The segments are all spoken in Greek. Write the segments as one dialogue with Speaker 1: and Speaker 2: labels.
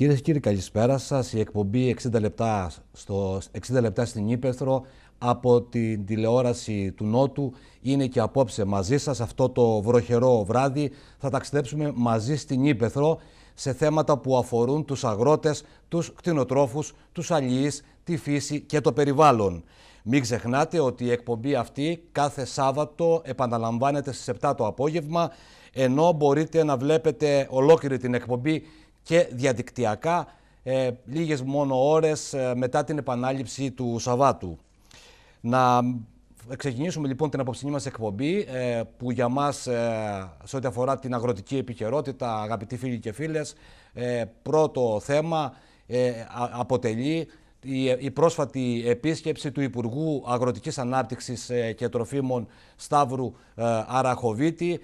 Speaker 1: Κυρίες και κύριοι, καλησπέρα σας. Η εκπομπή 60 λεπτά, στο 60 λεπτά στην Ήπεθρο από την τηλεόραση του Νότου είναι και απόψε μαζί σας. Αυτό το βροχερό βράδυ θα ταξιδέψουμε μαζί στην Ήπεθρο σε θέματα που αφορούν τους αγρότες, τους κτηνοτρόφους, τους αλληλείς, τη φύση και το περιβάλλον. Μην ξεχνάτε ότι η εκπομπή αυτή κάθε Σάββατο επαναλαμβάνεται στις 7 το απόγευμα, ενώ μπορείτε να βλέπετε ολόκληρη την εκπομπή και διαδικτυακά ε, λίγες μόνο ώρες ε, μετά την επανάληψη του Σαββάτου. Να ξεκινήσουμε λοιπόν την απόψηνή μας εκπομπή ε, που για μας ε, σε ό,τι αφορά την αγροτική επικαιρότητα, αγαπητοί φίλοι και φίλες, πρώτο θέμα αποτελεί η πρόσφατη επίσκεψη του Υπουργού Αγροτικής Ανάπτυξης και Τροφίμων Σταύρου Αραχοβίτη,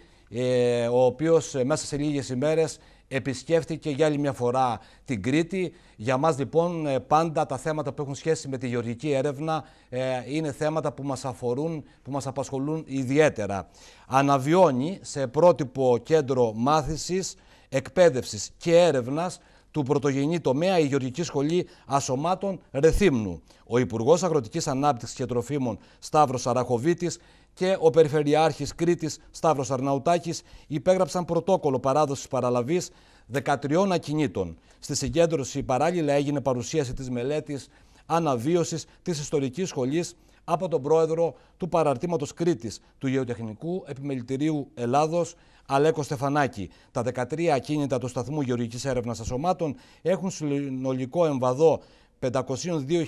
Speaker 1: ο οποίος μέσα σε λίγες ημέρες επισκέφθηκε για άλλη μια φορά την Κρήτη. Για μας λοιπόν ε, πάντα τα θέματα που έχουν σχέση με τη γεωργική έρευνα ε, είναι θέματα που μας αφορούν, που μας απασχολούν ιδιαίτερα. Αναβιώνει σε πρότυπο κέντρο μάθησης, εκπαίδευσης και έρευνας του πρωτογενή τομέα η Γεωργική Σχολή Ασωμάτων Ρεθύμνου. Ο Υπουργός Αγροτικής Ανάπτυξης και Τροφίμων Σταύρος Αραχοβίτης και ο Περιφερειάρχης Κρήτης Σταύρος Αρναουτάκης υπέγραψαν πρωτόκολλο παράδοσης παραλαβής 13 ακινήτων. Στη συγκέντρωση παράλληλα έγινε παρουσίαση της μελέτης αναβίωσης της ιστορικής σχολής από τον πρόεδρο του παραρτήματος Κρήτης του Γεωτεχνικού Επιμελητηρίου Ελλάδος Αλέκο Στεφανάκη. Τα 13 ακίνητα του Σταθμού Γεωργικής Έρευνας Ασωμάτων έχουν συνολικό εμβαδό 502.983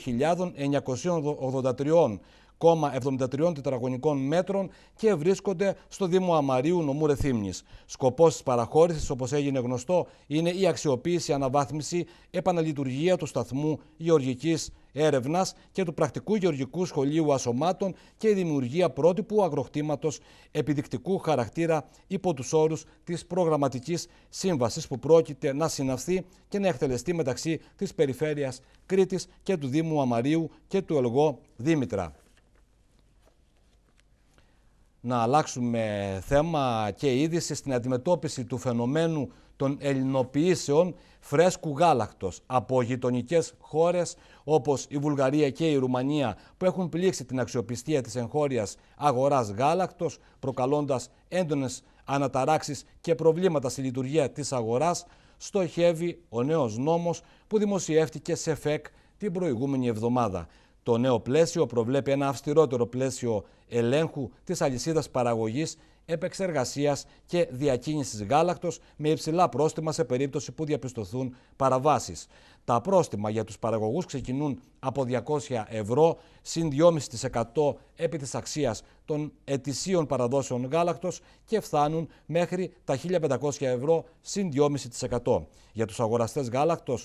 Speaker 1: 1,73 τετραγωνικών μέτρων και βρίσκονται στο Δήμο Αμαρίου Νομού Ρεθύμνης. Σκοπός της παραχώρησης, όπως έγινε γνωστό, είναι η αξιοποίηση, αναβάθμιση, επαναλειτουργία του σταθμού γεωργικής έρευνας και του πρακτικού γεωργικού σχολείου ασωμάτων και η δημιουργία πρότυπου αγροκτήματος επιδεικτικού χαρακτήρα υπό τους όρους της προγραμματικής σύμβασης που πρόκειται να συναυθεί και να εκτελεστεί μεταξύ της Περιφέρειας Κρήτης και του Δήμου Αμαρίου και του Ελγό Δήμητρα να αλλάξουμε θέμα και είδηση στην αντιμετώπιση του φαινομένου των ελληνοποιήσεων φρέσκου γάλακτος από γειτονικές χώρες όπως η Βουλγαρία και η Ρουμανία που έχουν πλήξει την αξιοπιστία της εγχώριας αγοράς γάλακτος προκαλώντας έντονες αναταράξεις και προβλήματα στη λειτουργία της αγοράς στοχεύει ο νέος νόμος που δημοσιεύτηκε σε ΦΕΚ την προηγούμενη εβδομάδα. Το νέο πλαίσιο προβλέπει ένα αυστηρότερο πλαίσιο ελέγχου της αλυσίδας παραγωγής, επεξεργασίας και διακίνησης γάλακτος με υψηλά πρόστιμα σε περίπτωση που διαπιστωθούν παραβάσεις. Τα πρόστιμα για τους παραγωγούς ξεκινούν από 200 ευρώ συν 2,5% επί της αξίας των ετησίων παραδόσεων γάλακτος και φτάνουν μέχρι τα 1.500 ευρώ συν 2,5%. Για τους αγοραστές γάλακτος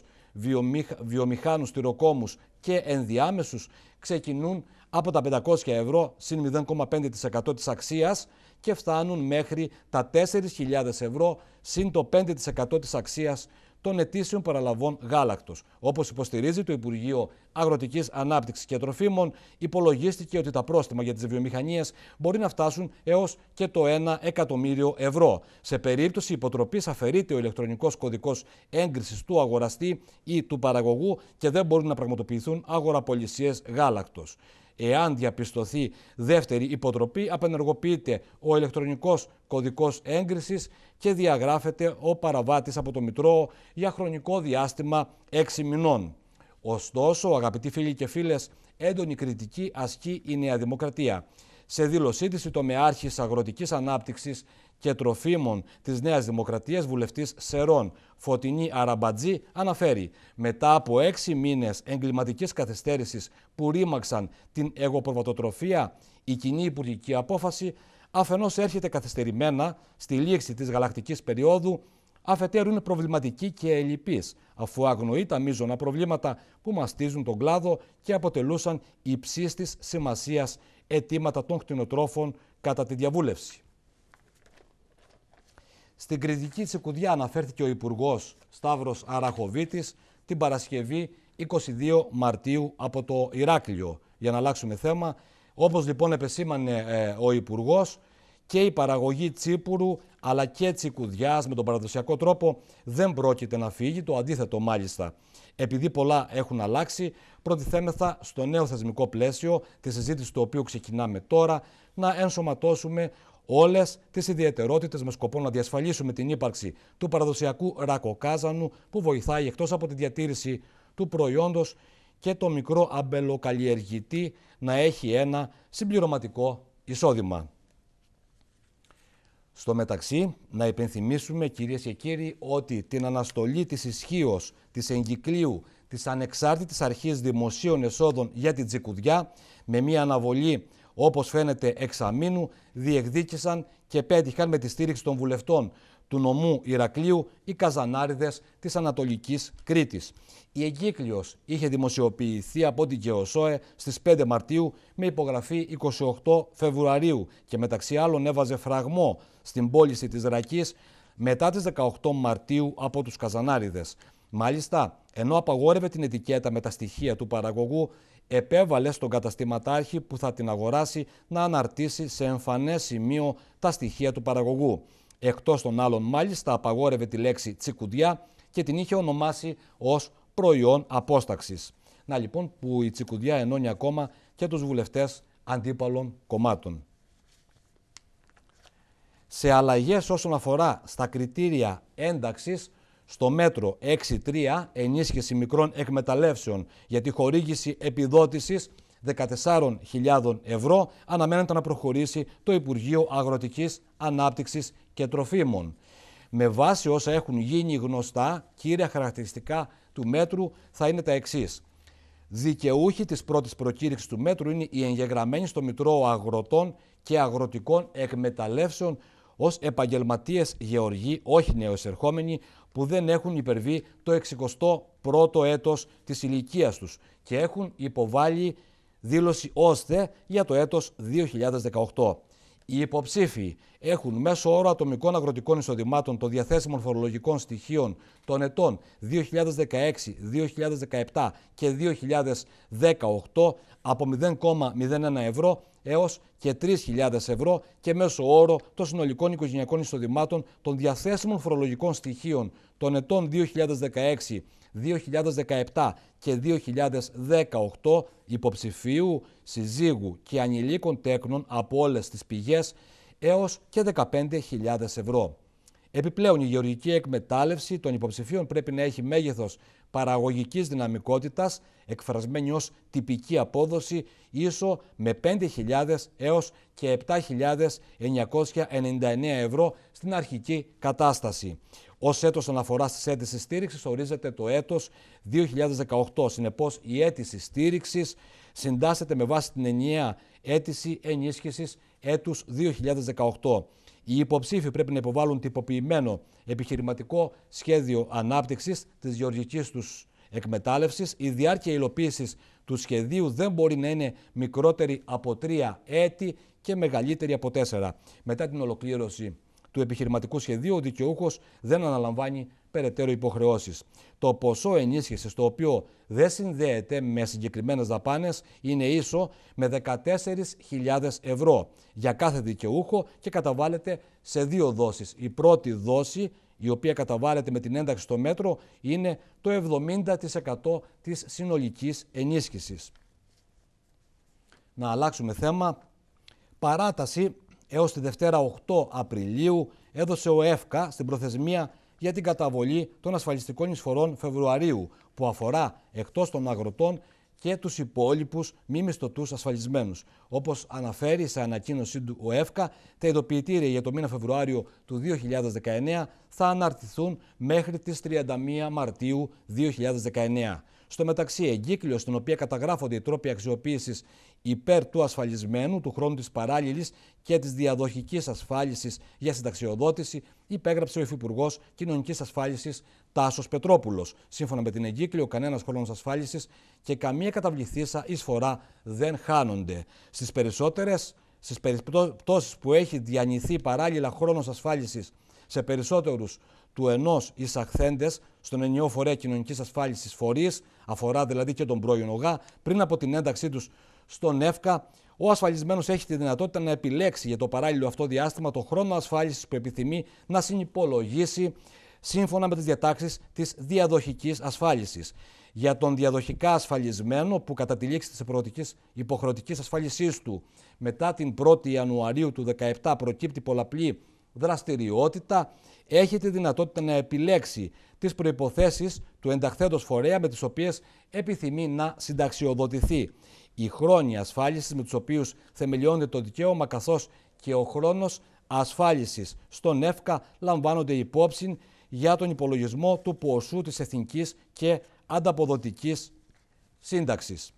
Speaker 1: βιομηχάνους, τυροκόμους και ενδιάμεσους ξεκινούν από τα 500 ευρώ συν 0,5% της αξίας και φτάνουν μέχρι τα 4.000 ευρώ συν το 5% της αξίας των ετήσιων παραλαβών γάλακτος. Όπως υποστηρίζει το Υπουργείο Αγροτικής Ανάπτυξης και Τροφίμων, υπολογίστηκε ότι τα πρόστιμα για τις βιομηχανίες μπορεί να φτάσουν έως και το 1 εκατομμύριο ευρώ. Σε περίπτωση υποτροπής, αφαιρείται ο ηλεκτρονικός κωδικός έγκρισης του αγοραστή ή του παραγωγού και δεν μπορούν να πραγματοποιηθούν αγοραπολισίες γάλακτος. Εάν διαπιστωθεί δεύτερη υποτροπή, απενεργοποιείται ο ηλεκτρονικός κωδικός έγκρισης και διαγράφεται ο παραβάτης από το Μητρό για χρονικό διάστημα 6 μηνών. Ωστόσο, αγαπητοί φίλοι και φίλες, έντονη κριτική ασκεί η Νέα Δημοκρατία. Σε δήλωσή της, η Τομεάρχης Αγροτικής Ανάπτυξης και Τροφίμων της Νέας Δημοκρατίας, βουλευτής Σερών, Φωτεινή Αραμπατζή, αναφέρει «Μετά από έξι μήνες εγκληματικής καθυστέρησης που ρήμαξαν την εγωπροβατοτροφία, η κοινή υπουργική απόφαση αφενός έρχεται καθυστερημένα στη λήξη της γαλακτικής περίοδου, αφετέρου είναι προβληματική και ελλειπής, αφού αγνοεί τα μείζωνα προβλήματα που μαστίζουν τον κλάδο και αποτελούσαν υψίστη σημασίας αιτήματα των κτηνοτρόφων κατά τη διαβούλευση. Στην κριτική τσεκουδιά αναφέρθηκε ο Υπουργός Σταύρος Αραχοβίτης την Παρασκευή 22 Μαρτίου από το Ηράκλειο. Για να αλλάξουμε θέμα, όπως λοιπόν επεσήμανε ε, ο Υπουργός και η παραγωγή τσίπουρου αλλά και τσικουδιάς με τον παραδοσιακό τρόπο δεν πρόκειται να φύγει, το αντίθετο μάλιστα. Επειδή πολλά έχουν αλλάξει, προτιθέμεθα στο νέο θεσμικό πλαίσιο, τη συζήτηση του οποίου ξεκινάμε τώρα, να ενσωματώσουμε όλες τις ιδιαιτερότητες με σκοπό να διασφαλίσουμε την ύπαρξη του παραδοσιακού ρακοκάζανου που βοηθάει εκτός από τη διατήρηση του προϊόντος και το μικρό αμπελοκαλλιεργητή να έχει ένα συμπληρωματικό εισόδημα. Στο μεταξύ, να υπενθυμίσουμε κυρίες και κύριοι ότι την αναστολή της ισχύως της εγκυκλίου της ανεξάρτητης αρχής δημοσίων εσόδων για την Τζικουδιά με μια αναβολή όπως φαίνεται εξαμήνου, διεκδίκησαν και πέτυχαν με τη στήριξη των βουλευτών του νομού Ηρακλείου οι καζανάριδες της Ανατολικής Κρήτης. Η εγκύκλειος είχε δημοσιοποιηθεί από την ΚΕΟΣΟΕ στις 5 Μαρτίου με υπογραφή 28 Φεβρουαρίου και μεταξύ άλλων έβαζε φραγμό στην πώληση της Ρακής μετά τις 18 Μαρτίου από τους καζανάριδες. Μάλιστα, ενώ απαγόρευε την ετικέτα με τα στοιχεία του παραγωγού, επέβαλε στον καταστηματάρχη που θα την αγοράσει να αναρτήσει σε εμφανές σημείο τα στοιχεία του παραγωγού. Εκτός των άλλων μάλιστα απαγόρευε τη λέξη τσικουδιά και την είχε ονομάσει ως προϊόν απόσταξης. Να λοιπόν που η τσικουδιά ενώνει ακόμα και τους βουλευτές αντίπαλων κομμάτων. Σε αλλαγές όσον αφορά στα κριτήρια ένταξης, στο μέτρο 6.3 ενίσχυση μικρών εκμεταλλεύσεων για τη χορήγηση επιδότησης 14.000 ευρώ αναμένεται να προχωρήσει το Υπουργείο Αγροτικής Ανάπτυξης και Τροφίμων. Με βάση όσα έχουν γίνει γνωστά, κύρια χαρακτηριστικά του μέτρου θα είναι τα εξής. Δικαιούχοι της πρώτης προκήρυξης του μέτρου είναι οι εγγεγραμμένοι στο Μητρό Αγροτών και Αγροτικών Εκμεταλλεύσεων ως επαγγελματίες γεωργοί, όχι νεοεσερχόμενοι, που δεν έχουν υπερβεί το 61ο έτος της ηλικίας τους και έχουν υποβάλει δήλωση ώστε για το έτος 2018. Οι υποψήφοι έχουν μέσο όρο ατομικών αγροτικών εισοδημάτων των διαθέσιμων φορολογικών στοιχείων των ετών 2016, 2017 και 2018 από 0,01 ευρώ έως και 3.000 ευρώ και μέσο όρο των συνολικών οικογενειακών εισοδημάτων των διαθέσιμων φορολογικών στοιχείων των ετών 2016, 2017 και 2018 υποψηφίου, συζύγου και ανηλίκων τέκνων από όλες τις πηγές έως και 15.000 ευρώ. Επιπλέον, η γεωργική εκμετάλλευση των υποψηφίων πρέπει να έχει μέγεθος παραγωγικής δυναμικότητας, εκφρασμένη ως τυπική απόδοση, ίσο με 5.000 έως και 7.999 ευρώ στην αρχική κατάσταση. Ως έτος αναφοράς της αίτησης στήριξης ορίζεται το έτος 2018. Συνεπώς, η αίτηση στήριξης συντάσσεται με βάση την ενιαία αίτηση ενίσχυσης έτους 2018. Οι υποψήφοι πρέπει να υποβάλουν τυποποιημένο επιχειρηματικό σχέδιο ανάπτυξης της γεωργικής τους εκμετάλλευσης. Η διάρκεια υλοποίησης του σχεδίου δεν μπορεί να είναι μικρότερη από τρία έτη και μεγαλύτερη από τέσσερα. Μετά την ολοκλήρωση του επιχειρηματικού σχεδίου, ο δικαιούχος δεν αναλαμβάνει περαιτέρω υποχρεώσεις. Το ποσό ενίσχυσης, το οποίο δεν συνδέεται με συγκεκριμένες δαπάνες, είναι ίσο με 14.000 ευρώ για κάθε δικαιούχο και καταβάλλεται σε δύο δόσεις. Η πρώτη δόση η οποία καταβάλλεται με την ένταξη στο μέτρο, είναι το 70% της συνολικής ενίσχυσης. Να αλλάξουμε θέμα. Παράταση έως τη Δευτέρα 8 Απριλίου έδωσε ο ΕΦΚΑ στην προθεσμία για την καταβολή των ασφαλιστικών εισφορών Φεβρουαρίου που αφορά εκτός των αγροτών και τους υπόλοιπους μη μισθωτούς ασφαλισμένους. Όπως αναφέρει σε ανακοίνωσή του ο ΕΦΚΑ, τα ειδοποιητήρια για το μήνα Φεβρουάριο του 2019 θα αναρτηθούν μέχρι τις 31 Μαρτίου 2019. Στο μεταξύ, εγκύκλιο στην οποία καταγράφονται οι τρόποι αξιοποίησης υπέρ του ασφαλισμένου, του χρόνου της παράλληλης και της διαδοχικής ασφάλισης για συνταξιοδότηση, υπέγραψε ο Υφυπουργός Κοινωνικής Ασφάλισης Τάσος Πετρόπουλος. Σύμφωνα με την εγκύκλιο, κανένας χρόνος ασφάλισης και καμία καταβληθήσα εισφορά δεν χάνονται. Στις περισσότερες στις περιπτώσεις που έχει διανυθεί παράλληλα χρόνος ασφάλισης σε περισσότερους του ενός εισαχθέντες στον ενιαίο φορέα κοινωνικής ασφάλισης φορείς, αφορά δηλαδή και τον πρώην ΟΓΑ, πριν από την ένταξή τους στον ΕΦΚΑ, ο ασφαλισμένος έχει τη δυνατότητα να επιλέξει για το παράλληλο αυτό διάστημα το χρόνο ασφάλισης που επιθυμεί να συνυπολογίσει σύμφωνα με τις διατάξεις της διαδοχικής ασφάλισης. Για τον διαδοχικά ασφαλισμένο που κατά τη λήξη της υποχρεωτικής ασφάλισής του μετά την 1η Ιανουαρίου του 2017 προκύπτει πολλαπλή δραστηριότητα, έχει τη δυνατότητα να επιλέξει τις προποθέσει του ενταχθέντος φορέα με τις οποίες επιθυμεί να συνταξιοδοτηθεί. Οι χρόνοι ασφάλισης με τους οποίους θεμελιώνεται το δικαίωμα, καθώς και ο χρόνος ασφάλισης στον ΕΦΚΑ λαμβάνονται υπόψη για τον υπολογισμό του ποσού της εθνικής και ανταποδοτικής σύνταξης.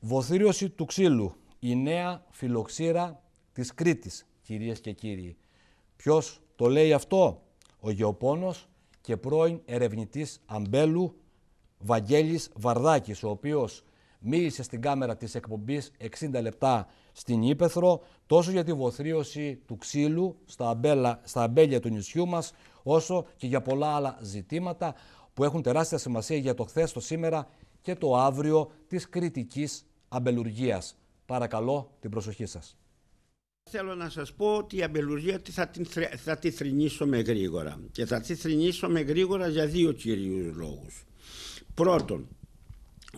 Speaker 1: Βοθύριωση του ξύλου, η νέα φιλοξήρα της Κρήτης, κυρίες και κύριοι. Ποιος το λέει αυτό? Ο γεωπόνος και πρώην ερευνητής Αμπέλου Βαγγέλης Βαρδάκης, ο οποίος μίλησε στην κάμερα της εκπομπής 60 λεπτά στην Ήπεθρο, τόσο για τη βοθρίωση του ξύλου στα, αμπέλα, στα αμπέλια του νησιού μας, όσο και για πολλά άλλα ζητήματα που έχουν τεράστια σημασία για το χθες, το σήμερα και το αύριο της κριτικής αμπελουργίας. Παρακαλώ την προσοχή σας.
Speaker 2: Θέλω να σας πω ότι η αμπελουργία θα την, θα τη θρηνήσουμε γρήγορα και θα τη με γρήγορα για δύο κυρίους λόγους. Πρώτον,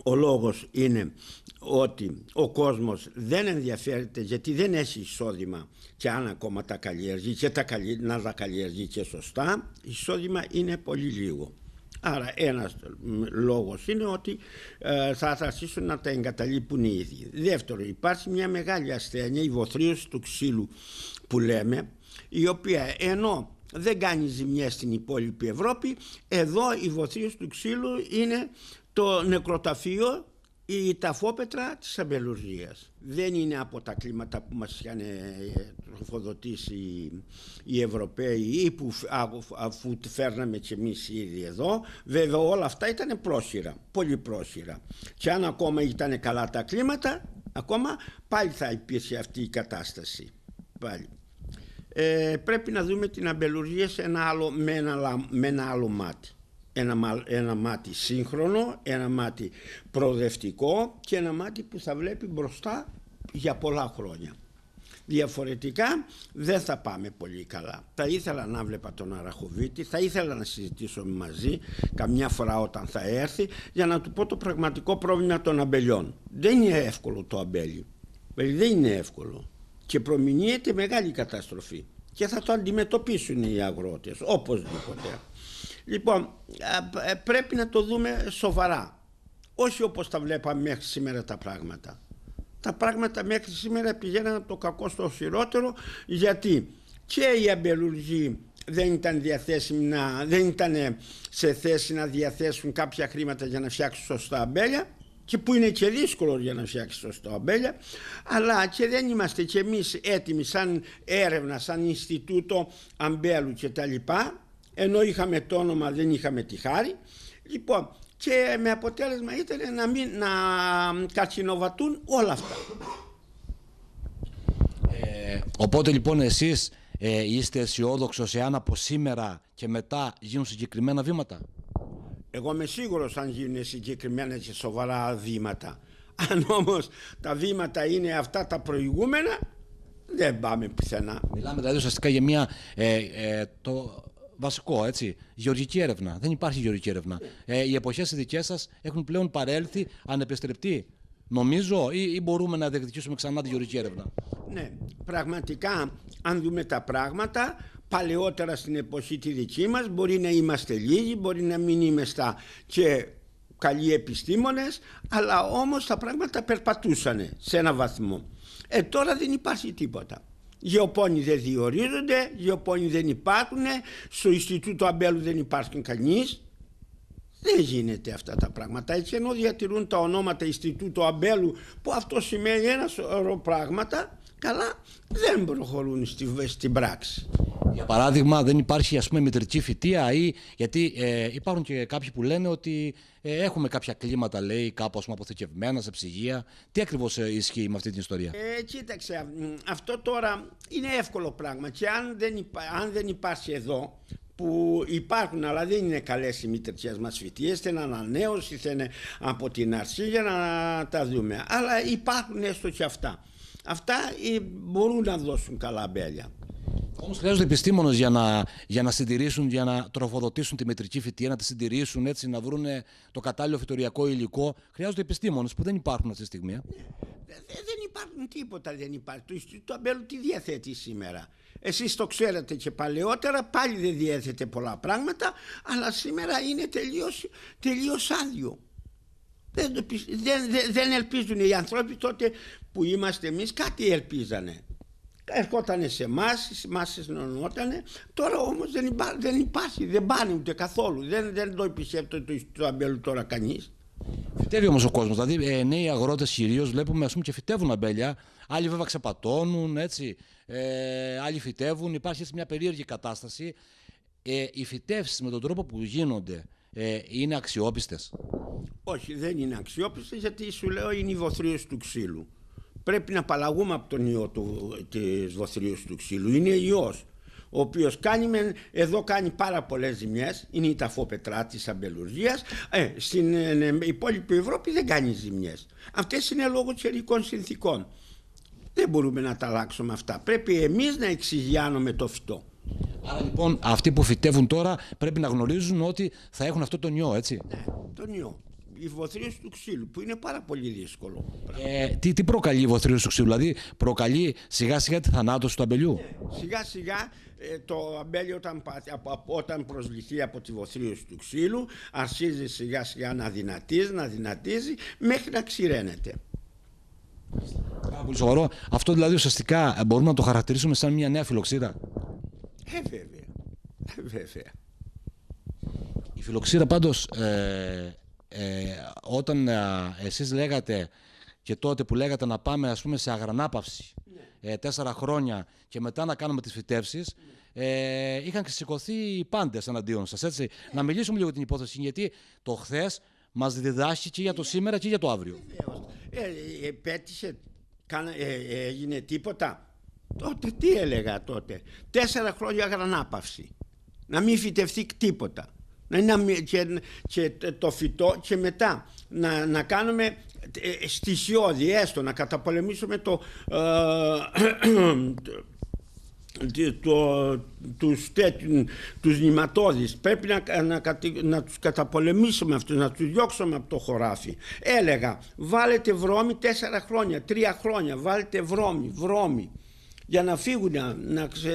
Speaker 2: ο λόγος είναι ότι ο κόσμος δεν ενδιαφέρεται γιατί δεν έχει εισόδημα και αν ακόμα τα καλλιεργεί και τα, να τα καλλιεργεί και σωστά εισόδημα είναι πολύ λίγο. Άρα ένας λόγος είναι ότι ε, θα αρχίσουν να τα εγκαταλείπουν οι ίδιοι. Δεύτερο, υπάρχει μια μεγάλη ασθένεια, η βοθρίωση του ξύλου που λέμε, η οποία ενώ δεν κάνει ζημιά στην υπόλοιπη Ευρώπη, εδώ η βοθρίωση του ξύλου είναι το νεκροταφείο η ταφόπετρα της αμπελουργίας δεν είναι από τα κλίματα που μας είχαν ε, τροφοδοτήσει οι Ευρωπαίοι ή που αφού φέρναμε και εμει ήδη εδώ. Βέβαια όλα αυτά ήταν πρόσφυρα, πολύ πρόχειρα. Και αν ακόμα ήταν καλά τα κλίματα, ακόμα πάλι θα υπήρχε αυτή η κατάσταση. Πάλι. Ε, πρέπει να δούμε την αμπελουργία σε ένα άλλο, με ένα άλλο μάτι ένα, μάτι σύγχρονο, ένα μάτι προοδευτικό και ένα μάτι που θα βλέπει μπροστά για πολλά χρόνια. Διαφορετικά δεν θα πάμε πολύ καλά. Θα ήθελα να βλέπα τον Αραχοβίτη, θα ήθελα να συζητήσω μαζί καμιά φορά όταν θα έρθει για να του πω το πραγματικό πρόβλημα των αμπελιών. Δεν είναι εύκολο το αμπέλι. Ε, δεν είναι εύκολο. Και προμηνύεται μεγάλη καταστροφή. Και θα το αντιμετωπίσουν οι αγρότες, οπωσδήποτε. Λοιπόν, ε, πρέπει να το δούμε σοβαρά. Όχι όπως τα βλέπαμε μέχρι σήμερα τα πράγματα. Τα πράγματα μέχρι σήμερα πηγαίναν από το κακό στο χειρότερο γιατί και οι αμπελουργοί δεν ήταν, να, δεν ήταν σε θέση να διαθέσουν κάποια χρήματα για να φτιάξουν σωστά αμπέλια και που είναι και δύσκολο για να φτιάξεις σωστά αμπέλια αλλά και δεν είμαστε και εμείς έτοιμοι σαν έρευνα, σαν Ινστιτούτο Αμπέλου κτλ ενώ είχαμε το όνομα δεν είχαμε τη χάρη. Λοιπόν, και με αποτέλεσμα ήταν να, μην, να κατσινοβατούν όλα
Speaker 1: αυτά. Ε, οπότε λοιπόν εσείς ε, είστε αισιόδοξος εάν από σήμερα και μετά γίνουν συγκεκριμένα βήματα. Εγώ είμαι σίγουρος
Speaker 2: αν γίνουν συγκεκριμένα και σοβαρά βήματα. Αν όμως τα βήματα είναι αυτά τα προηγούμενα,
Speaker 1: δεν πάμε πουθενά. Μιλάμε δηλαδή ουσιαστικά για μια ε, ε το βασικό, έτσι. Γεωργική έρευνα. Δεν υπάρχει γεωργική έρευνα. Ε, οι εποχές οι δικές σας έχουν πλέον παρέλθει ανεπιστρεπτή, νομίζω, ή, μπορούμε να διεκδικήσουμε ξανά τη γεωργική έρευνα.
Speaker 2: Ναι, πραγματικά, αν δούμε τα πράγματα, παλαιότερα στην εποχή τη δική μας μπορεί να είμαστε λίγοι, μπορεί να μην είμαστε και καλοί επιστήμονες αλλά όμως τα πράγματα περπατούσαν σε ένα βαθμό. Ε, τώρα δεν υπάρχει τίποτα. Γεωπόνοι δεν διορίζονται, γεωπόνοι δεν υπάρχουν, στο Ινστιτούτο Αμπέλου δεν υπάρχει κανείς. Δεν γίνεται αυτά τα πράγματα. Έτσι ενώ διατηρούν τα ονόματα Ινστιτούτο Αμπέλου που αυτό σημαίνει ένα σωρό πράγματα καλά δεν προχωρούν στη, στην πράξη.
Speaker 1: Για παράδειγμα, δεν υπάρχει ας πούμε, μητρική φοιτεία ή γιατί ε, υπάρχουν και κάποιοι που λένε ότι ε, έχουμε κάποια κλίματα, λέει, κάπως αποθηκευμένα σε ψυγεία. Τι ακριβώς ε, ισχύει με αυτή την ιστορία.
Speaker 2: Ε, κοίταξε, αυτό τώρα είναι εύκολο πράγμα και αν δεν, υπά, αν δεν υπάρχει εδώ που υπάρχουν αλλά δεν είναι καλές οι μητρικές μας φοιτίες θέλουν ανανέωση, θέλουν από την αρχή για να τα δούμε αλλά υπάρχουν έστω και αυτά Αυτά ε, μπορούν να δώσουν καλά αμπέλια.
Speaker 1: Όμως χρειάζονται επιστήμονες για να, για να συντηρήσουν, για να τροφοδοτήσουν τη μετρική φυτεία, να τη συντηρήσουν έτσι, να βρουν το κατάλληλο φυτοριακό υλικό. Χρειάζονται επιστήμονες που δεν υπάρχουν αυτή τη στιγμή. Ε. Ναι,
Speaker 2: δεν υπάρχουν τίποτα, δεν υπάρχει. Το Ινστιτούτο Αμπέλου τι διαθέτει σήμερα. Εσείς το ξέρατε και παλαιότερα, πάλι δεν διέθετε πολλά πράγματα, αλλά σήμερα είναι τελείως, άδειο. Δεν, δεν, δεν ελπίζουν οι άνθρωποι τότε που είμαστε εμείς κάτι ελπίζανε ερχότανε σε εμάς, εμά συνεννότανε. Τώρα όμως δεν, δεν υπάρχει, δεν πάνε ούτε καθόλου. Δεν, δεν το επισκέπτεται
Speaker 1: το, το αμπέλου τώρα κανείς. Φυτεύει όμως ο κόσμος. Δηλαδή, ε, νέοι αγρότες κυρίως βλέπουμε ας πούμε, και φυτεύουν αμπέλια. Άλλοι βέβαια ξεπατώνουν, έτσι. Ε, άλλοι φυτεύουν. Υπάρχει έτσι μια περίεργη κατάσταση. Ε, οι φυτεύσεις με τον τρόπο που γίνονται ε, είναι αξιόπιστες.
Speaker 2: Όχι, δεν είναι αξιόπιστες γιατί σου λέω είναι η βοθρίες του ξύλου. Πρέπει να απαλλαγούμε από τον ιό τη της του ξύλου. Είναι ιός ο οποίος κάνει εδώ κάνει πάρα πολλές ζημιές, είναι η ταφόπετρά της αμπελουργίας, ε, στην ε, ναι, υπόλοιπη Ευρώπη δεν κάνει ζημιές. Αυτές είναι λόγω τσερικών συνθήκων. Δεν μπορούμε να τα αλλάξουμε αυτά. Πρέπει εμείς να εξηγιάνουμε το
Speaker 1: φυτό. Άρα λοιπόν αυτοί που φυτεύουν τώρα πρέπει να γνωρίζουν ότι θα έχουν αυτό το νιό έτσι. Ναι,
Speaker 2: το νιό, Η βοθρίες του ξύλου που είναι πάρα πολύ δύσκολο. Ε,
Speaker 1: τι, τι προκαλεί η βοθρίες του ξύλου, δηλαδή προκαλεί σιγά σιγά τη θανάτωση του αμπελιού. Ναι,
Speaker 2: σιγά σιγά ε, το αμπέλι όταν, όταν προσβληθεί από τη βοθρίες του ξύλου αρχίζει σιγά σιγά να δυνατίζει, να δυνατίζει μέχρι να ξηραίνεται.
Speaker 1: Πάρα πολύ Αυτό δηλαδή ουσιαστικά μπορούμε να το χαρακτηρίσουμε σαν μια νέα φιλοξίδα.
Speaker 2: Ε, βέβαια. Ε, βέβαια.
Speaker 1: Η φιλοξήρα πάντως, ε, ε, όταν ε, εσείς λέγατε και τότε που λέγατε να πάμε ας πούμε σε αγρανάπαυση ναι. ε, τέσσερα χρόνια και μετά να κάνουμε τις φυτεύσεις, ναι. ε, είχαν σηκωθεί οι πάντες εναντίον σας, έτσι. Να μιλήσουμε λίγο την υπόθεση, γιατί το χθες μας διδάσκει και για το ναι. σήμερα και για το αύριο.
Speaker 2: Ε, ε, πέτυχε, ε, έγινε τίποτα. Τότε τι έλεγα τότε. Τέσσερα χρόνια γρανάπαυση. Να μην φυτευτεί τίποτα. Να και, και το φυτό και μετά να, να κάνουμε ε, ε, στοιχειώδη έστω να καταπολεμήσουμε το, ε, το, τους, πρέπει να, να, να τους καταπολεμήσουμε αυτούς να τους διώξουμε από το χωράφι έλεγα βάλετε βρώμη τέσσερα χρόνια τρία χρόνια βάλετε βρώμη βρώμη για να φύγουν. Να,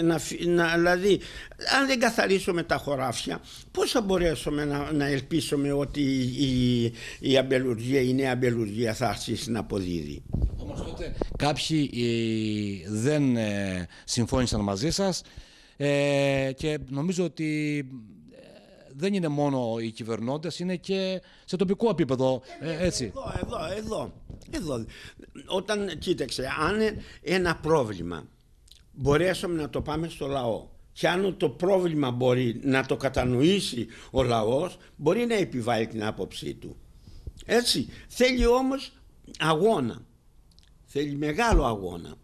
Speaker 2: να, να, δηλαδή, αν δεν καθαρίσουμε τα χωράφια, πώς θα μπορέσουμε να, να ελπίσουμε ότι η, η, η, η νέα αμπελουργία θα αρχίσει να αποδίδει.
Speaker 1: Όμως τότε κάποιοι ε, δεν ε, συμφώνησαν μαζί σας ε, και νομίζω ότι δεν είναι μόνο οι κυβερνώντες, είναι και σε τοπικό επίπεδο. Ε, έτσι. Εδώ, εδώ, εδώ, εδώ.
Speaker 2: Όταν κοίταξε, αν ένα πρόβλημα μπορέσαμε να το πάμε στο λαό. Και αν το πρόβλημα μπορεί να το κατανοήσει ο λαός, μπορεί να επιβάλλει την άποψή του. Έτσι, θέλει όμως αγώνα. Θέλει μεγάλο αγώνα.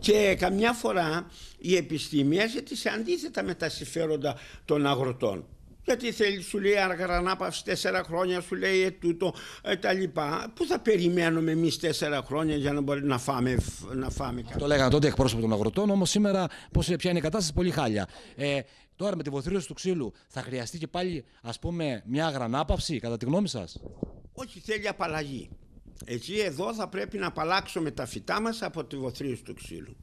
Speaker 2: Και καμιά φορά η επιστήμη έρχεται σε αντίθετα με τα συμφέροντα των αγροτών. Γιατί θέλει, σου λέει αργά τέσσερα χρόνια, σου λέει ετούτο, ε, τα λοιπά. Πού θα περιμένουμε εμείς τέσσερα
Speaker 1: χρόνια για να μπορεί να φάμε, να φάμε κάτι. Το λέγανε τότε εκπρόσωπο των αγροτών, όμως σήμερα πώς, ποια είναι η κατάσταση, πολύ χάλια. Ε, τώρα με τη βοηθήρωση του ξύλου θα χρειαστεί και πάλι ας πούμε μια αγρανάπαυση, κατά τη γνώμη σας.
Speaker 2: Όχι, θέλει απαλλαγή. Εκεί εδώ θα πρέπει να απαλλάξουμε τα φυτά μας από τη βοθρήση του ξύλου.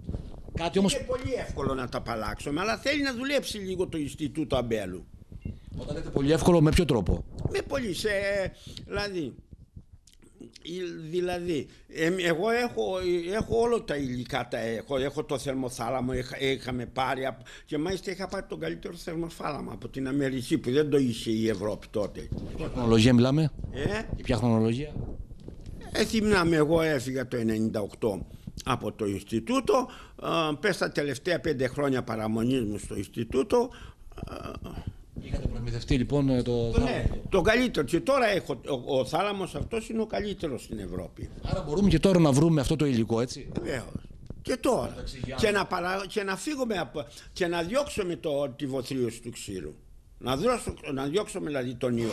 Speaker 2: Κάτι όμως... Είναι πολύ εύκολο να τα απαλλάξουμε, αλλά θέλει να δουλέψει λίγο το Ινστιτούτο Αμπέλου.
Speaker 1: Όταν λέτε πολύ εύκολο, με ποιο τρόπο.
Speaker 2: Με πολύ. Σε, δηλαδή, δηλαδή εγώ έχω, έχω όλα τα υλικά τα έχω, έχω το θερμοθάλαμο είχα, είχαμε πάρει και μάλιστα είχα πάρει τον καλύτερο θερμοθάλαμο από την Αμερική που δεν το είχε η Ευρώπη τότε Ποια χρονολογία
Speaker 1: μιλάμε, ε? ποια χρονολογία
Speaker 2: ε, θυμάμαι εγώ έφυγα το 98 από το Ινστιτούτο ε, πες τα τελευταία πέντε χρόνια παραμονής μου στο Ινστιτούτο Είχατε λοιπόν ε, το. ναι, το καλύτερο. Και τώρα έχω. Ο, ο θάλαμος αυτός είναι ο καλύτερος στην Ευρώπη.
Speaker 1: Άρα μπορούμε και τώρα να βρούμε αυτό το υλικό, έτσι.
Speaker 2: Βεβαίως. Και τώρα. Και να, παρα... και να φύγουμε από... και να διώξουμε το... τη βοθρίωση του ξύλου να, δώσω, να διώξουμε δηλαδή τον ιό.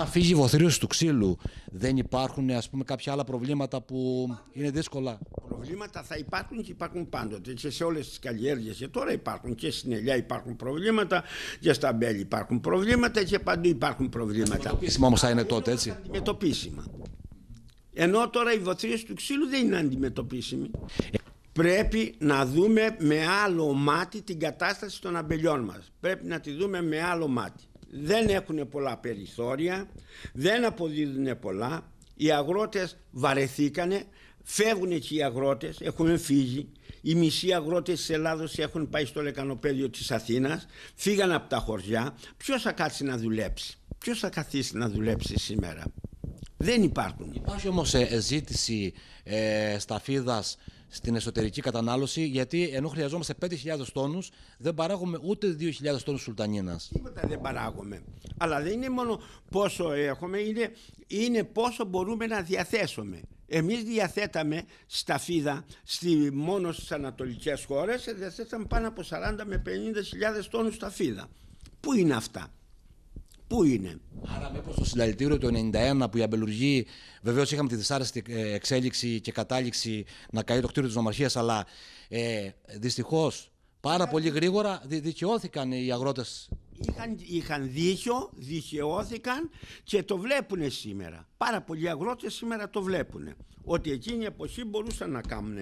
Speaker 1: Αν φύγει η βοθρήρωση του ξύλου, δεν υπάρχουν ας πούμε, κάποια άλλα προβλήματα που είναι δύσκολα.
Speaker 2: Προβλήματα θα υπάρχουν και υπάρχουν πάντοτε και σε όλες τις καλλιέργειες. Και τώρα υπάρχουν και στην ελιά υπάρχουν προβλήματα, και στα μπέλη υπάρχουν προβλήματα και παντού υπάρχουν
Speaker 1: προβλήματα. Αντιμετωπίσιμα όμως θα είναι τότε, έτσι.
Speaker 2: Αντιμετωπίσιμα. Ενώ τώρα η βοθρήρωση του ξύλου δεν είναι αντιμετωπίσιμη. Ε, πρέπει να δούμε με άλλο μάτι την κατάσταση των αμπελιών μας. Πρέπει να τη δούμε με άλλο μάτι. Δεν έχουν πολλά περιθώρια, δεν αποδίδουν πολλά. Οι αγρότες βαρεθήκανε, φεύγουν και οι αγρότες, έχουν φύγει. Οι μισοί αγρότες της Ελλάδος έχουν πάει στο λεκανοπέδιο της Αθήνας, φύγανε από τα χωριά. Ποιος θα κάτσει να δουλέψει, ποιος θα
Speaker 1: καθίσει να δουλέψει σήμερα. Δεν υπάρχουν. Υπάρχει όμως ε, ζήτηση ε, σταφίδας στην εσωτερική κατανάλωση, γιατί ενώ χρειαζόμαστε 5.000 τόνους, δεν παράγουμε ούτε 2.000 τόνου σουλτανίνα. Τίποτα δεν παράγουμε. Αλλά δεν είναι μόνο
Speaker 2: πόσο έχουμε, είναι, είναι πόσο μπορούμε να διαθέσουμε. Εμείς διαθέταμε σταφίδα στη, μόνο στις ανατολικές χώρες, διαθέταμε πάνω από 40
Speaker 1: με 50 τόνους σταφίδα. Πού είναι αυτά. Πού είναι. Άρα, μήπως το συλλαλητήριο του 91 που η αμπελουργή, βεβαίως είχαμε τη δυσάρεστη ε, εξέλιξη και κατάληξη να καεί το κτίριο της νομαρχίας, αλλά ε, δυστυχώς πάρα πολύ γρήγορα δικαιώθηκαν οι αγρότες.
Speaker 2: Είχαν, είχαν δίκιο, δικαιώθηκαν και το βλέπουν σήμερα. Πάρα πολλοί αγρότες σήμερα το βλέπουν. Ότι εκείνη η εποχή μπορούσαν να κάνουν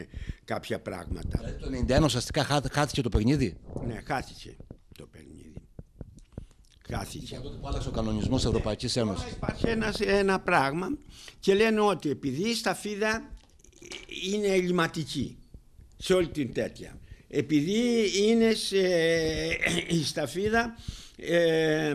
Speaker 2: κάποια πράγματα. Δηλαδή το 91
Speaker 1: ουσιαστικά χάθηκε το παιχνίδι. Ναι, χάθηκε το παιχνίδι.
Speaker 2: Χάθηκε. Για τότε ο
Speaker 1: κανονισμός της Ευρωπαϊκής ε, Ένωσης.
Speaker 2: Υπάρχει ένα, ένα πράγμα και λένε ότι επειδή η σταφίδα είναι ελληματική σε όλη την τέτοια, επειδή είναι σε, η σταφίδα ε,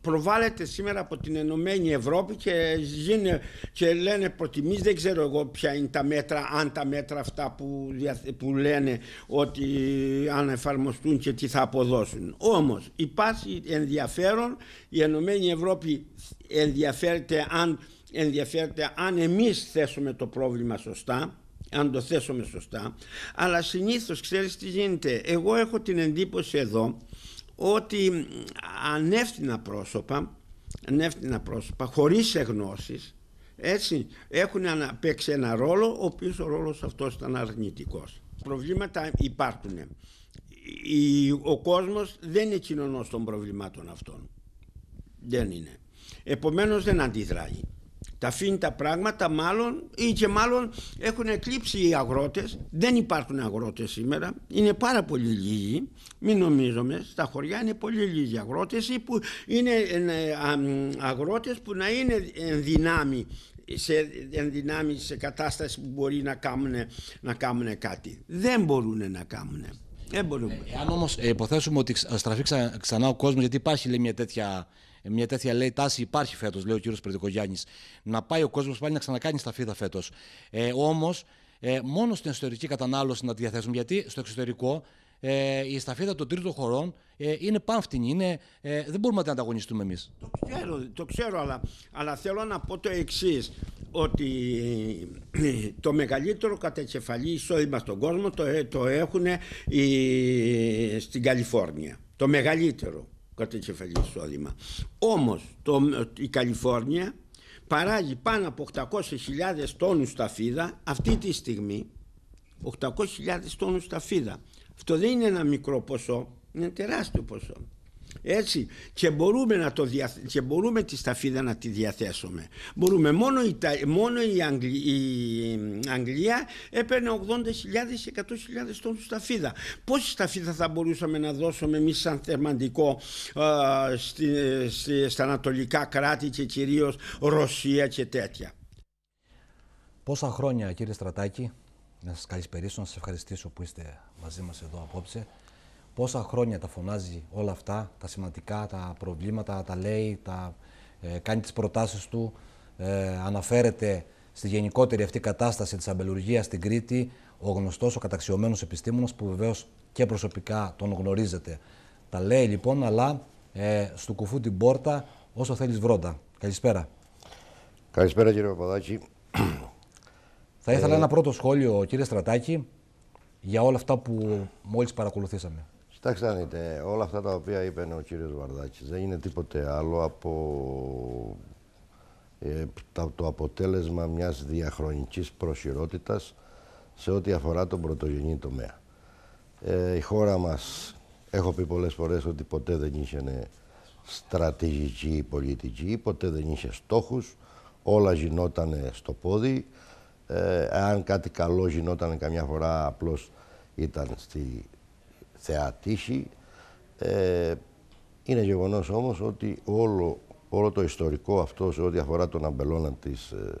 Speaker 2: προβάλλεται σήμερα από την Ενωμένη Ευρώπη και, γίνε, και λένε προτιμής, δεν ξέρω εγώ ποια είναι τα μέτρα, αν τα μέτρα αυτά που, που λένε ότι αν εφαρμοστούν και τι θα αποδώσουν. Όμως υπάρχει ενδιαφέρον, η Ενωμένη Ευρώπη ενδιαφέρεται αν, ενδιαφέρεται αν εμείς θέσουμε το πρόβλημα σωστά, αν το θέσουμε σωστά, αλλά συνήθως ξέρεις τι γίνεται. Εγώ έχω την εντύπωση εδώ ότι ανεύθυνα πρόσωπα, ανεύθυνα πρόσωπα χωρίς εγνώσεις έτσι έχουν παίξει ένα ρόλο ο οποίος ο ρόλος αυτός ήταν αρνητικός. Προβλήματα υπάρχουν. Ο κόσμος δεν είναι κοινωνός των προβλημάτων αυτών. Δεν είναι. Επομένως δεν αντιδράει τα αφήνει τα πράγματα μάλλον ή και μάλλον έχουν εκλείψει οι αγρότες δεν υπάρχουν αγρότες σήμερα είναι πάρα πολύ λίγοι μην νομίζουμε στα χωριά είναι πολύ λίγοι αγρότες ή που είναι ε, αγρότες που να είναι δυνάμει σε ενδυνάμει σε κατάσταση που μπορεί να κάνουν, να κάνουν κάτι. Δεν μπορούν να κάνουν. Δεν ε,
Speaker 1: αν όμως ε, υποθέσουμε ότι στραφεί ξανά ο κόσμος γιατί υπάρχει λέει, μια τέτοια ε, μια τέτοια λέει, τάση υπάρχει φέτος, λέει ο κύριος Περδικογιάννης, να πάει ο κόσμος πάλι να ξανακάνει σταφίδα φέτος. Ε, Όμως, ε, μόνο στην εσωτερική κατανάλωση να τη διαθέσουμε. γιατί στο εξωτερικό ε, η σταφίδα των τρίτων χωρών ε, είναι πάμφτηνη. Είναι, δεν μπορούμε να την ανταγωνιστούμε εμείς. Το
Speaker 2: ξέρω, το ξέρω αλλά, αλλά θέλω να πω το εξής. Ότι το μεγαλύτερο κατακεφαλή εισόδημα στον κόσμο το, το έχουν στην Καλιφόρνια. Το μεγαλύτερο κατακεφαλή εισόδημα. Όμως η Καλιφόρνια παράγει πάνω από 800.000 τόνους ταφίδα αυτή τη στιγμή 800.000 τόνους ταφίδα. Αυτό δεν είναι ένα μικρό ποσό, είναι τεράστιο ποσό. Έτσι. Και μπορούμε, να το και μπορούμε τη σταφίδα να τη διαθέσουμε. Μπορούμε. Μόνο η, μόνο η, η Αγγλία έπαιρνε 80.000-100.000 τόνους σταφίδα. Πόση σταφίδα θα μπορούσαμε να δώσουμε εμείς σαν θερμαντικό στη, στα ανατολικά κράτη και κυρίως Ρωσία και τέτοια.
Speaker 1: Πόσα χρόνια κύριε Στρατάκη, να σας καλησπερίσω, να σας ευχαριστήσω που είστε μαζί μας εδώ απόψε πόσα χρόνια τα φωνάζει όλα αυτά, τα σημαντικά, τα προβλήματα, τα λέει, τα, ε, κάνει τις προτάσεις του, ε, αναφέρεται στη γενικότερη αυτή κατάσταση της αμπελουργίας στην Κρήτη, ο γνωστός, ο καταξιωμένος επιστήμονας που βεβαίως και προσωπικά τον γνωρίζετε. Τα λέει λοιπόν, αλλά ε, στο κουφού την πόρτα όσο θέλεις βρόντα. Καλησπέρα. Καλησπέρα κύριε Παπαδάκη. Θα ήθελα ε, ένα πρώτο σχόλιο, κύριε Στρατάκη, για όλα αυτά που μόλις παρακολουθήσαμε.
Speaker 3: Κοιτάξτε, όλα αυτά τα οποία είπε ο κύριος Βαρδάκης δεν είναι τίποτε άλλο από ε, το αποτέλεσμα μιας διαχρονικής προσιρότητας σε ό,τι αφορά τον πρωτογενή τομέα. Ε, η χώρα μας, έχω πει πολλές φορές ότι ποτέ δεν είχε στρατηγική πολιτική, ποτέ δεν είχε στόχους, όλα γινόταν στο πόδι. Ε, αν κάτι καλό γινόταν καμιά φορά απλώς ήταν στη θεά Ε, είναι γεγονός όμως ότι όλο, όλο το ιστορικό αυτό σε ό,τι αφορά τον αμπελώνα της, ε,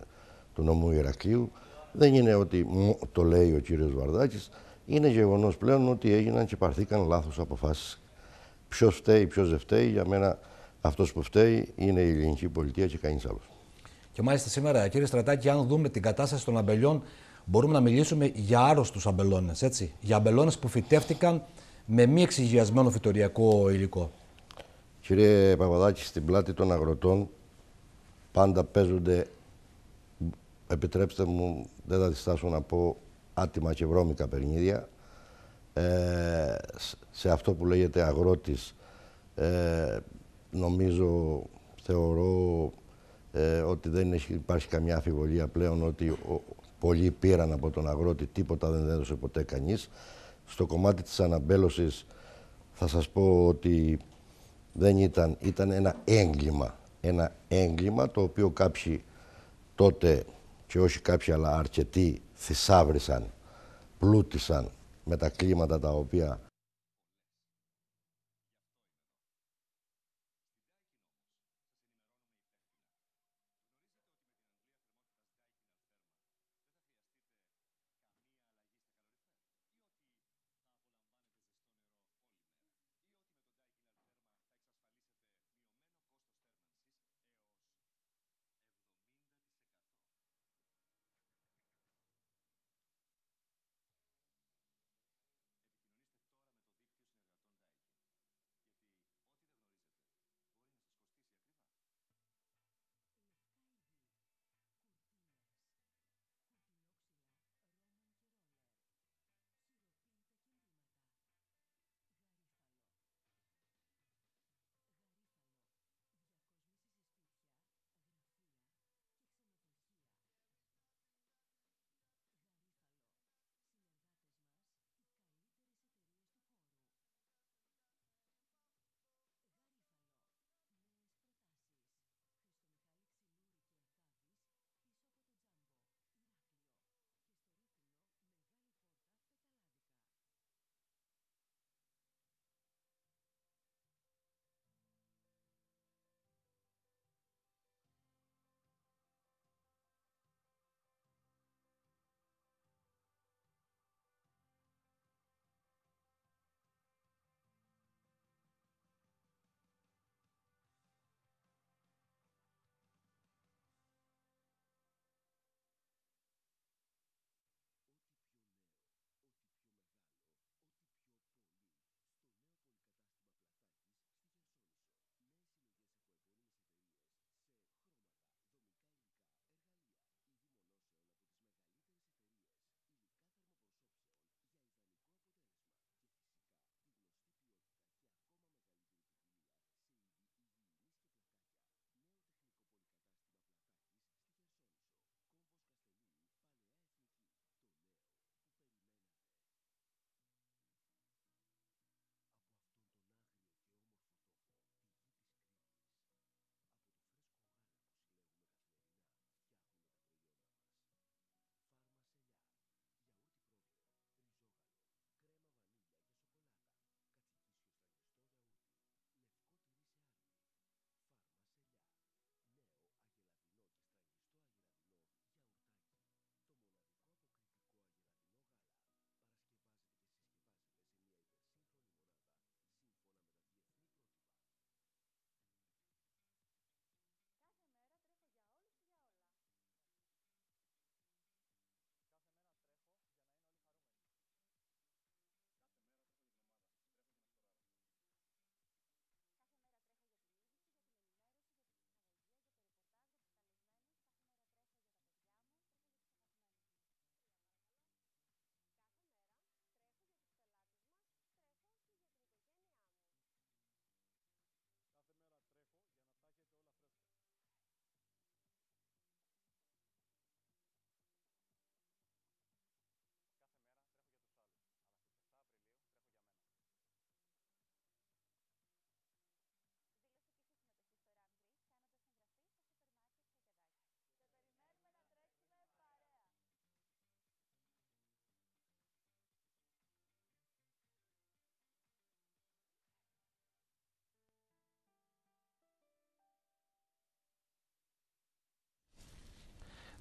Speaker 3: του νομού Ηρακλείου δεν είναι ότι το λέει ο κύριος Βαρδάκης, είναι γεγονός πλέον ότι έγιναν και παρθήκαν λάθος αποφάσεις. Ποιος φταίει, ποιος δεν φταίει, για μένα αυτός που φταίει είναι η ελληνική πολιτεία και κανείς άλλος.
Speaker 1: Και μάλιστα σήμερα, κύριε Στρατάκη, αν δούμε την κατάσταση των αμπελιών, μπορούμε να μιλήσουμε για άρρωστους αμπελώνες, έτσι. Για αμπελώνες που φυτεύτηκαν με μη εξηγιασμένο φυτοριακό υλικό.
Speaker 3: Κύριε Παπαδάκη, στην πλάτη των αγροτών πάντα παίζονται, επιτρέψτε μου, δεν θα διστάσω να πω άτιμα και βρώμικα παιχνίδια, ε, σε αυτό που λέγεται αγρότης, ε, νομίζω, θεωρώ ε, ότι δεν έχει, υπάρχει καμιά αφιβολία πλέον ότι ο, πολλοί πήραν από τον αγρότη, τίποτα δεν έδωσε ποτέ κανείς στο κομμάτι της αναμπέλωσης θα σας πω ότι δεν ήταν, ήταν ένα έγκλημα. Ένα έγκλημα το οποίο κάποιοι τότε και όχι κάποιοι αλλά αρκετοί θησάβρισαν, πλούτησαν με τα κλίματα τα οποία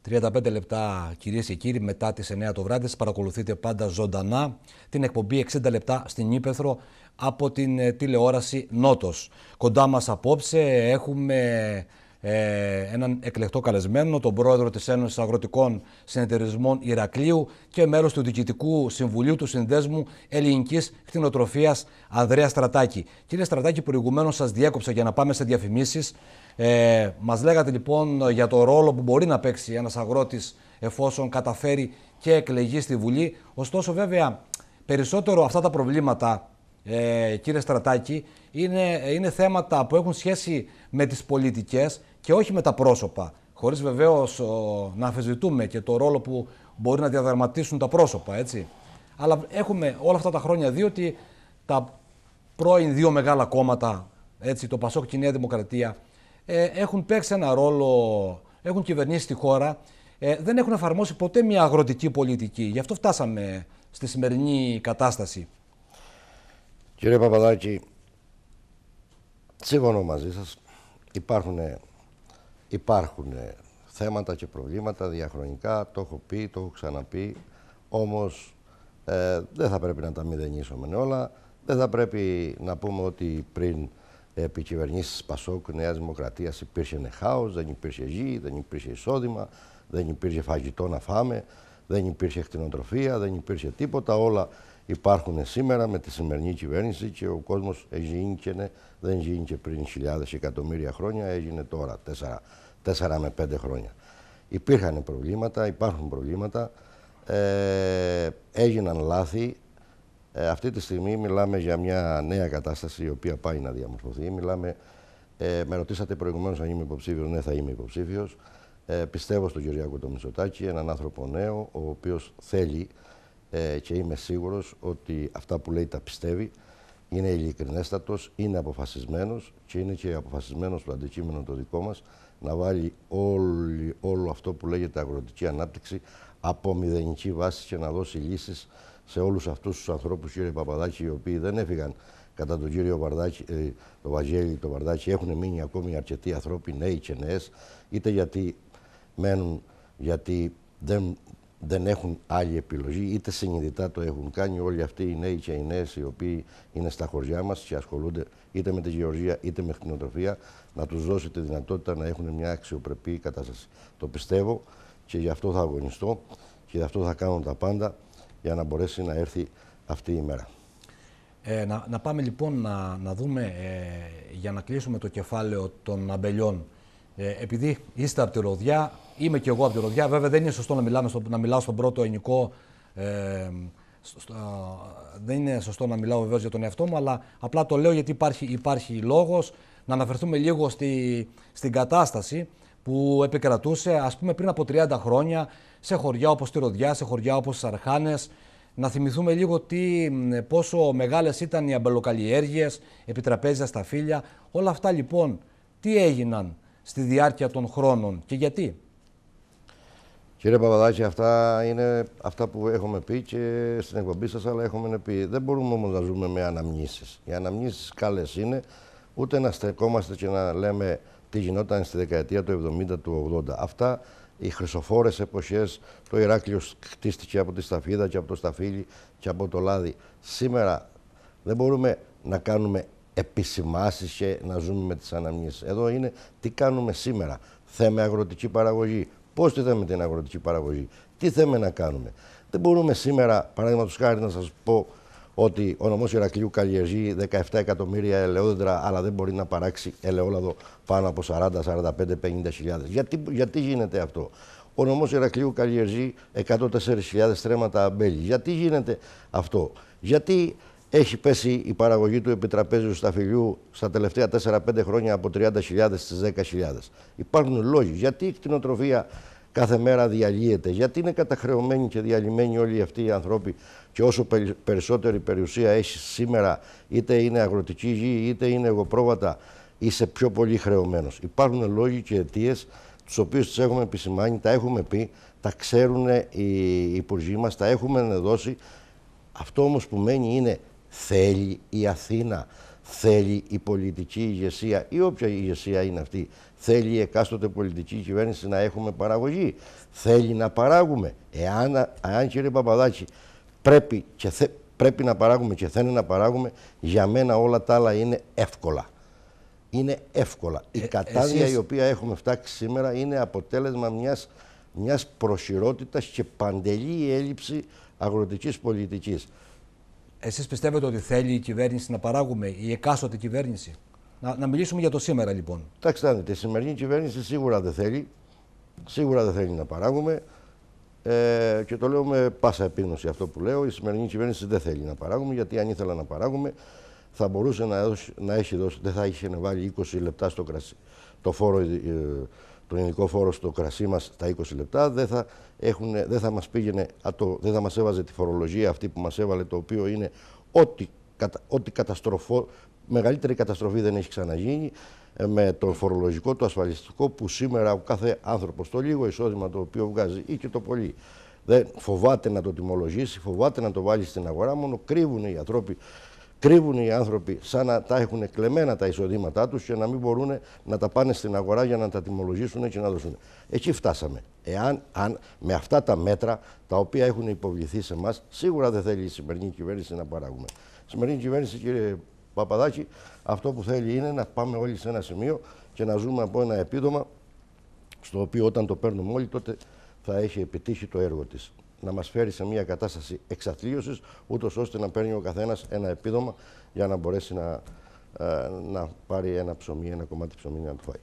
Speaker 1: 35 λεπτά κυρίες και κύριοι μετά τις 9 το βράδυ. Σας παρακολουθείτε πάντα ζωντανά την εκπομπή 60 λεπτά στην Ήπεθρο από την ε, τηλεόραση Νότος. Κοντά μας απόψε έχουμε ε, έναν εκλεκτό καλεσμένο, τον πρόεδρο της Ένωσης Αγροτικών Συνεταιρισμών Ηρακλείου και μέλος του Διοικητικού Συμβουλίου του Συνδέσμου Ελληνικής Κτηνοτροφίας Ανδρέας Στρατάκη. Κύριε Στρατάκη, προηγουμένως σας διέκοψα για να πάμε σε διαφημίσεις. Ε, Μας λέγατε λοιπόν για το ρόλο που μπορεί να παίξει ένας αγρότης εφόσον καταφέρει και εκλεγεί στη Βουλή. Ωστόσο, βέβαια, περισσότερο αυτά τα προβλήματα ε, κύριε Στρατάκη, είναι, είναι θέματα που έχουν σχέση με τις πολιτικές και όχι με τα πρόσωπα, χωρίς βεβαίως να αφισβητούμε και το ρόλο που μπορεί να διαδραματίσουν τα πρόσωπα, έτσι. Αλλά έχουμε όλα αυτά τα χρόνια δει ότι τα πρώην δύο μεγάλα κόμματα, έτσι, το Πασόκ και η Νέα Δημοκρατία, ε, έχουν παίξει ένα ρόλο, έχουν κυβερνήσει τη χώρα, ε, δεν έχουν εφαρμόσει ποτέ μια αγροτική πολιτική. Γι' αυτό φτάσαμε στη σημερινή κατάσταση.
Speaker 3: Κύριε Παπαδάκη,
Speaker 1: σύμφωνο μαζί σας, υπάρχουν
Speaker 3: Υπάρχουν ε, θέματα και προβλήματα διαχρονικά, το έχω πει, το έχω ξαναπεί, όμως ε, δεν θα πρέπει να τα μηδενίσουμε όλα, δεν θα πρέπει να πούμε ότι πριν επί κυβερνήσεις Πασόκ, Νέας Δημοκρατίας υπήρχε χάος, δεν υπήρχε γη, δεν υπήρχε εισόδημα, δεν υπήρχε φαγητό να φάμε, δεν υπήρχε εκτινοτροφία, δεν υπήρχε τίποτα, όλα υπάρχουν σήμερα με τη σημερινή κυβέρνηση και ο κόσμος ναι, δεν γίνηκε πριν χιλιάδες και εκατομμύρια χρόνια, έγινε τώρα, τέσσερα 4 με 5 χρόνια. Υπήρχαν προβλήματα, υπάρχουν προβλήματα, ε, έγιναν λάθη. Ε, αυτή τη στιγμή μιλάμε για μια νέα κατάσταση η οποία πάει να διαμορφωθεί. Μιλάμε, ε, με ρωτήσατε προηγουμένως αν είμαι υποψήφιος, ναι θα είμαι υποψήφιος. Ε, πιστεύω στον Κυριάκο έναν άνθρωπο νέο, ο οποίος θέλει ε, και είμαι σίγουρος ότι αυτά που λέει τα πιστεύει, είναι ειλικρινέστατος, είναι αποφασισμένος και είναι και αποφασισμένος το αντικείμενο το δικό μας να βάλει όλη, όλο αυτό που λέγεται αγροτική ανάπτυξη από μηδενική βάση και να δώσει λύσεις σε όλους αυτούς τους ανθρώπους, κύριε Παπαδάκη, οι οποίοι δεν έφυγαν κατά τον κύριο Βαρδάκη, ε, τον Βαγγέλη, τον Βαρδάκη, έχουν μείνει ακόμη αρκετοί ανθρώποι, νέοι και νέες, είτε γιατί μένουν, γιατί δεν δεν έχουν άλλη επιλογή, είτε συνειδητά το έχουν κάνει όλοι αυτοί οι νέοι και οι νέες οι οποίοι είναι στα χωριά μας και ασχολούνται είτε με τη γεωργία είτε με κτηνοτροφία, να τους δώσει τη δυνατότητα να έχουν μια αξιοπρεπή κατάσταση. Το πιστεύω και γι' αυτό θα αγωνιστώ και γι' αυτό θα κάνω τα πάντα για να μπορέσει να έρθει αυτή η μέρα.
Speaker 1: Ε, να, να πάμε λοιπόν να, να δούμε, ε, για να κλείσουμε το κεφάλαιο των αμπελιών, ε, επειδή είστε από τη Ροδιά, είμαι και εγώ από τη Ροδιά. Βέβαια δεν είναι σωστό να, μιλάμε στο, να μιλάω στον πρώτο ενικό. Ε, στο, δεν είναι σωστό να μιλάω βεβαίως για τον εαυτό μου, αλλά απλά το λέω γιατί υπάρχει, υπάρχει λόγος να αναφερθούμε λίγο στη, στην κατάσταση που επικρατούσε ας πούμε πριν από 30 χρόνια σε χωριά όπως τη Ροδιά, σε χωριά όπως τις αρχάνες, Να θυμηθούμε λίγο τι, πόσο μεγάλες ήταν οι αμπελοκαλλιέργειες, επιτραπέζια στα φύλλα. Όλα αυτά λοιπόν τι έγιναν στη διάρκεια των χρόνων και γιατί.
Speaker 3: Κύριε Παπαδάκη, αυτά είναι αυτά που έχουμε πει και στην εκπομπή σας, αλλά έχουμε πει. Δεν μπορούμε όμως να ζούμε με αναμνήσεις. Οι αναμνήσεις καλές είναι, ούτε να στεκόμαστε και να λέμε τι γινόταν στη δεκαετία του 70, του 80. Αυτά οι χρυσοφόρες εποχές, το Ηράκλειο χτίστηκε από τη Σταφίδα και από το Σταφύλι και από το Λάδι. Σήμερα δεν μπορούμε να κάνουμε επισημάσεις να ζούμε με τις αναμνήσεις. Εδώ είναι τι κάνουμε σήμερα. Θέμε αγροτική παραγωγή. Πώς τη θέμε την αγροτική παραγωγή. Τι θέμε να κάνουμε. Δεν μπορούμε σήμερα, παράδειγμα του χάρη, να σας πω ότι ο νομός Ηρακλείου καλλιεργεί 17 εκατομμύρια ελαιόδεντρα, αλλά δεν μπορεί να παράξει ελαιόλαδο πάνω από 40, 45, 50 χιλιάδες. Γιατί, γιατί γίνεται αυτό. Ο νομός Ηρακλείου καλλιεργεί 104.000 στρέμματα αμπέλι. Γιατί γίνεται αυτό. Γιατί έχει πέσει η παραγωγή του επιτραπέζιου σταφυλιού στα τελευταία 4-5 χρόνια από 30.000 στις 10.000. Υπάρχουν λόγοι. Γιατί η κτηνοτροφία κάθε μέρα διαλύεται. Γιατί είναι καταχρεωμένοι και διαλυμένοι όλοι αυτοί οι άνθρωποι και όσο περισσότερη περιουσία έχει σήμερα, είτε είναι αγροτική γη, είτε είναι εγωπρόβατα, είσαι πιο πολύ χρεωμένος. Υπάρχουν λόγοι και αιτίες, τους οποίους τις έχουμε επισημάνει, τα έχουμε πει, τα ξέρουν οι υπουργοί μας, τα έχουμε δώσει. Αυτό όμως που μένει είναι Θέλει η Αθήνα, θέλει η πολιτική ηγεσία ή όποια ηγεσία είναι αυτή, θέλει η εκάστοτε πολιτική κυβέρνηση να έχουμε παραγωγή, θέλει να παράγουμε. Εάν, εάν κύριε Παπαδάκη, πρέπει, και θε, να παράγουμε και θέλει να παράγουμε, για μένα όλα τα άλλα είναι εύκολα. Είναι εύκολα. η ε, καταδεια η οποία έχουμε φτάξει σήμερα είναι αποτέλεσμα μιας, μιας προσιρότητας και παντελή
Speaker 1: έλλειψη αγροτικής πολιτικής. Εσείς πιστεύετε ότι θέλει η κυβέρνηση να παράγουμε, η εκάστοτε κυβέρνηση. Να, να μιλήσουμε για το σήμερα λοιπόν. Κοιτάξτε, η σημερινή
Speaker 3: κυβέρνηση σίγουρα δεν θέλει. Σίγουρα δεν θέλει να παράγουμε. Ε, και το λέω με πάσα επίγνωση αυτό που λέω. Η σημερινή κυβέρνηση δεν θέλει να παράγουμε, γιατί αν ήθελα να παράγουμε, θα μπορούσε να, να έχει δώσει, δεν θα είχε βάλει 20 λεπτά στο κρασί. Το φόρο ε, τον ελληνικό φόρο στο κρασί μας τα 20 λεπτά, δεν θα, έχουν, δεν θα μας πήγαινε, δεν θα μας έβαζε τη φορολογία αυτή που μας έβαλε, το οποίο είναι ό,τι, ό,τι καταστροφό, μεγαλύτερη καταστροφή δεν έχει ξαναγίνει ε, με το φορολογικό, το ασφαλιστικό που σήμερα ο κάθε άνθρωπος το λίγο εισόδημα το οποίο βγάζει ή και το πολύ δεν φοβάται να το τιμολογήσει, φοβάται να το βάλει στην αγορά, μόνο κρύβουν οι άνθρωποι κρύβουν οι άνθρωποι σαν να τα έχουν κλεμμένα τα εισοδήματά τους και να μην μπορούν να τα πάνε στην αγορά για να τα τιμολογήσουν και να δώσουν. Εκεί φτάσαμε. Εάν αν, με αυτά τα μέτρα τα οποία έχουν υποβληθεί σε εμάς, σίγουρα δεν θέλει η σημερινή κυβέρνηση να παράγουμε. Η σημερινή κυβέρνηση, κύριε Παπαδάκη, αυτό που θέλει είναι να πάμε όλοι σε ένα σημείο και να ζούμε από ένα επίδομα στο οποίο όταν το παίρνουμε όλοι τότε θα έχει επιτύχει το έργο της να μας φέρει σε μια κατάσταση εξαθλίωσης, ούτως ώστε να παίρνει ο καθένας ένα επίδομα για να μπορέσει να, ε, να πάρει ένα ψωμί, ένα κομμάτι ψωμί να το φάει.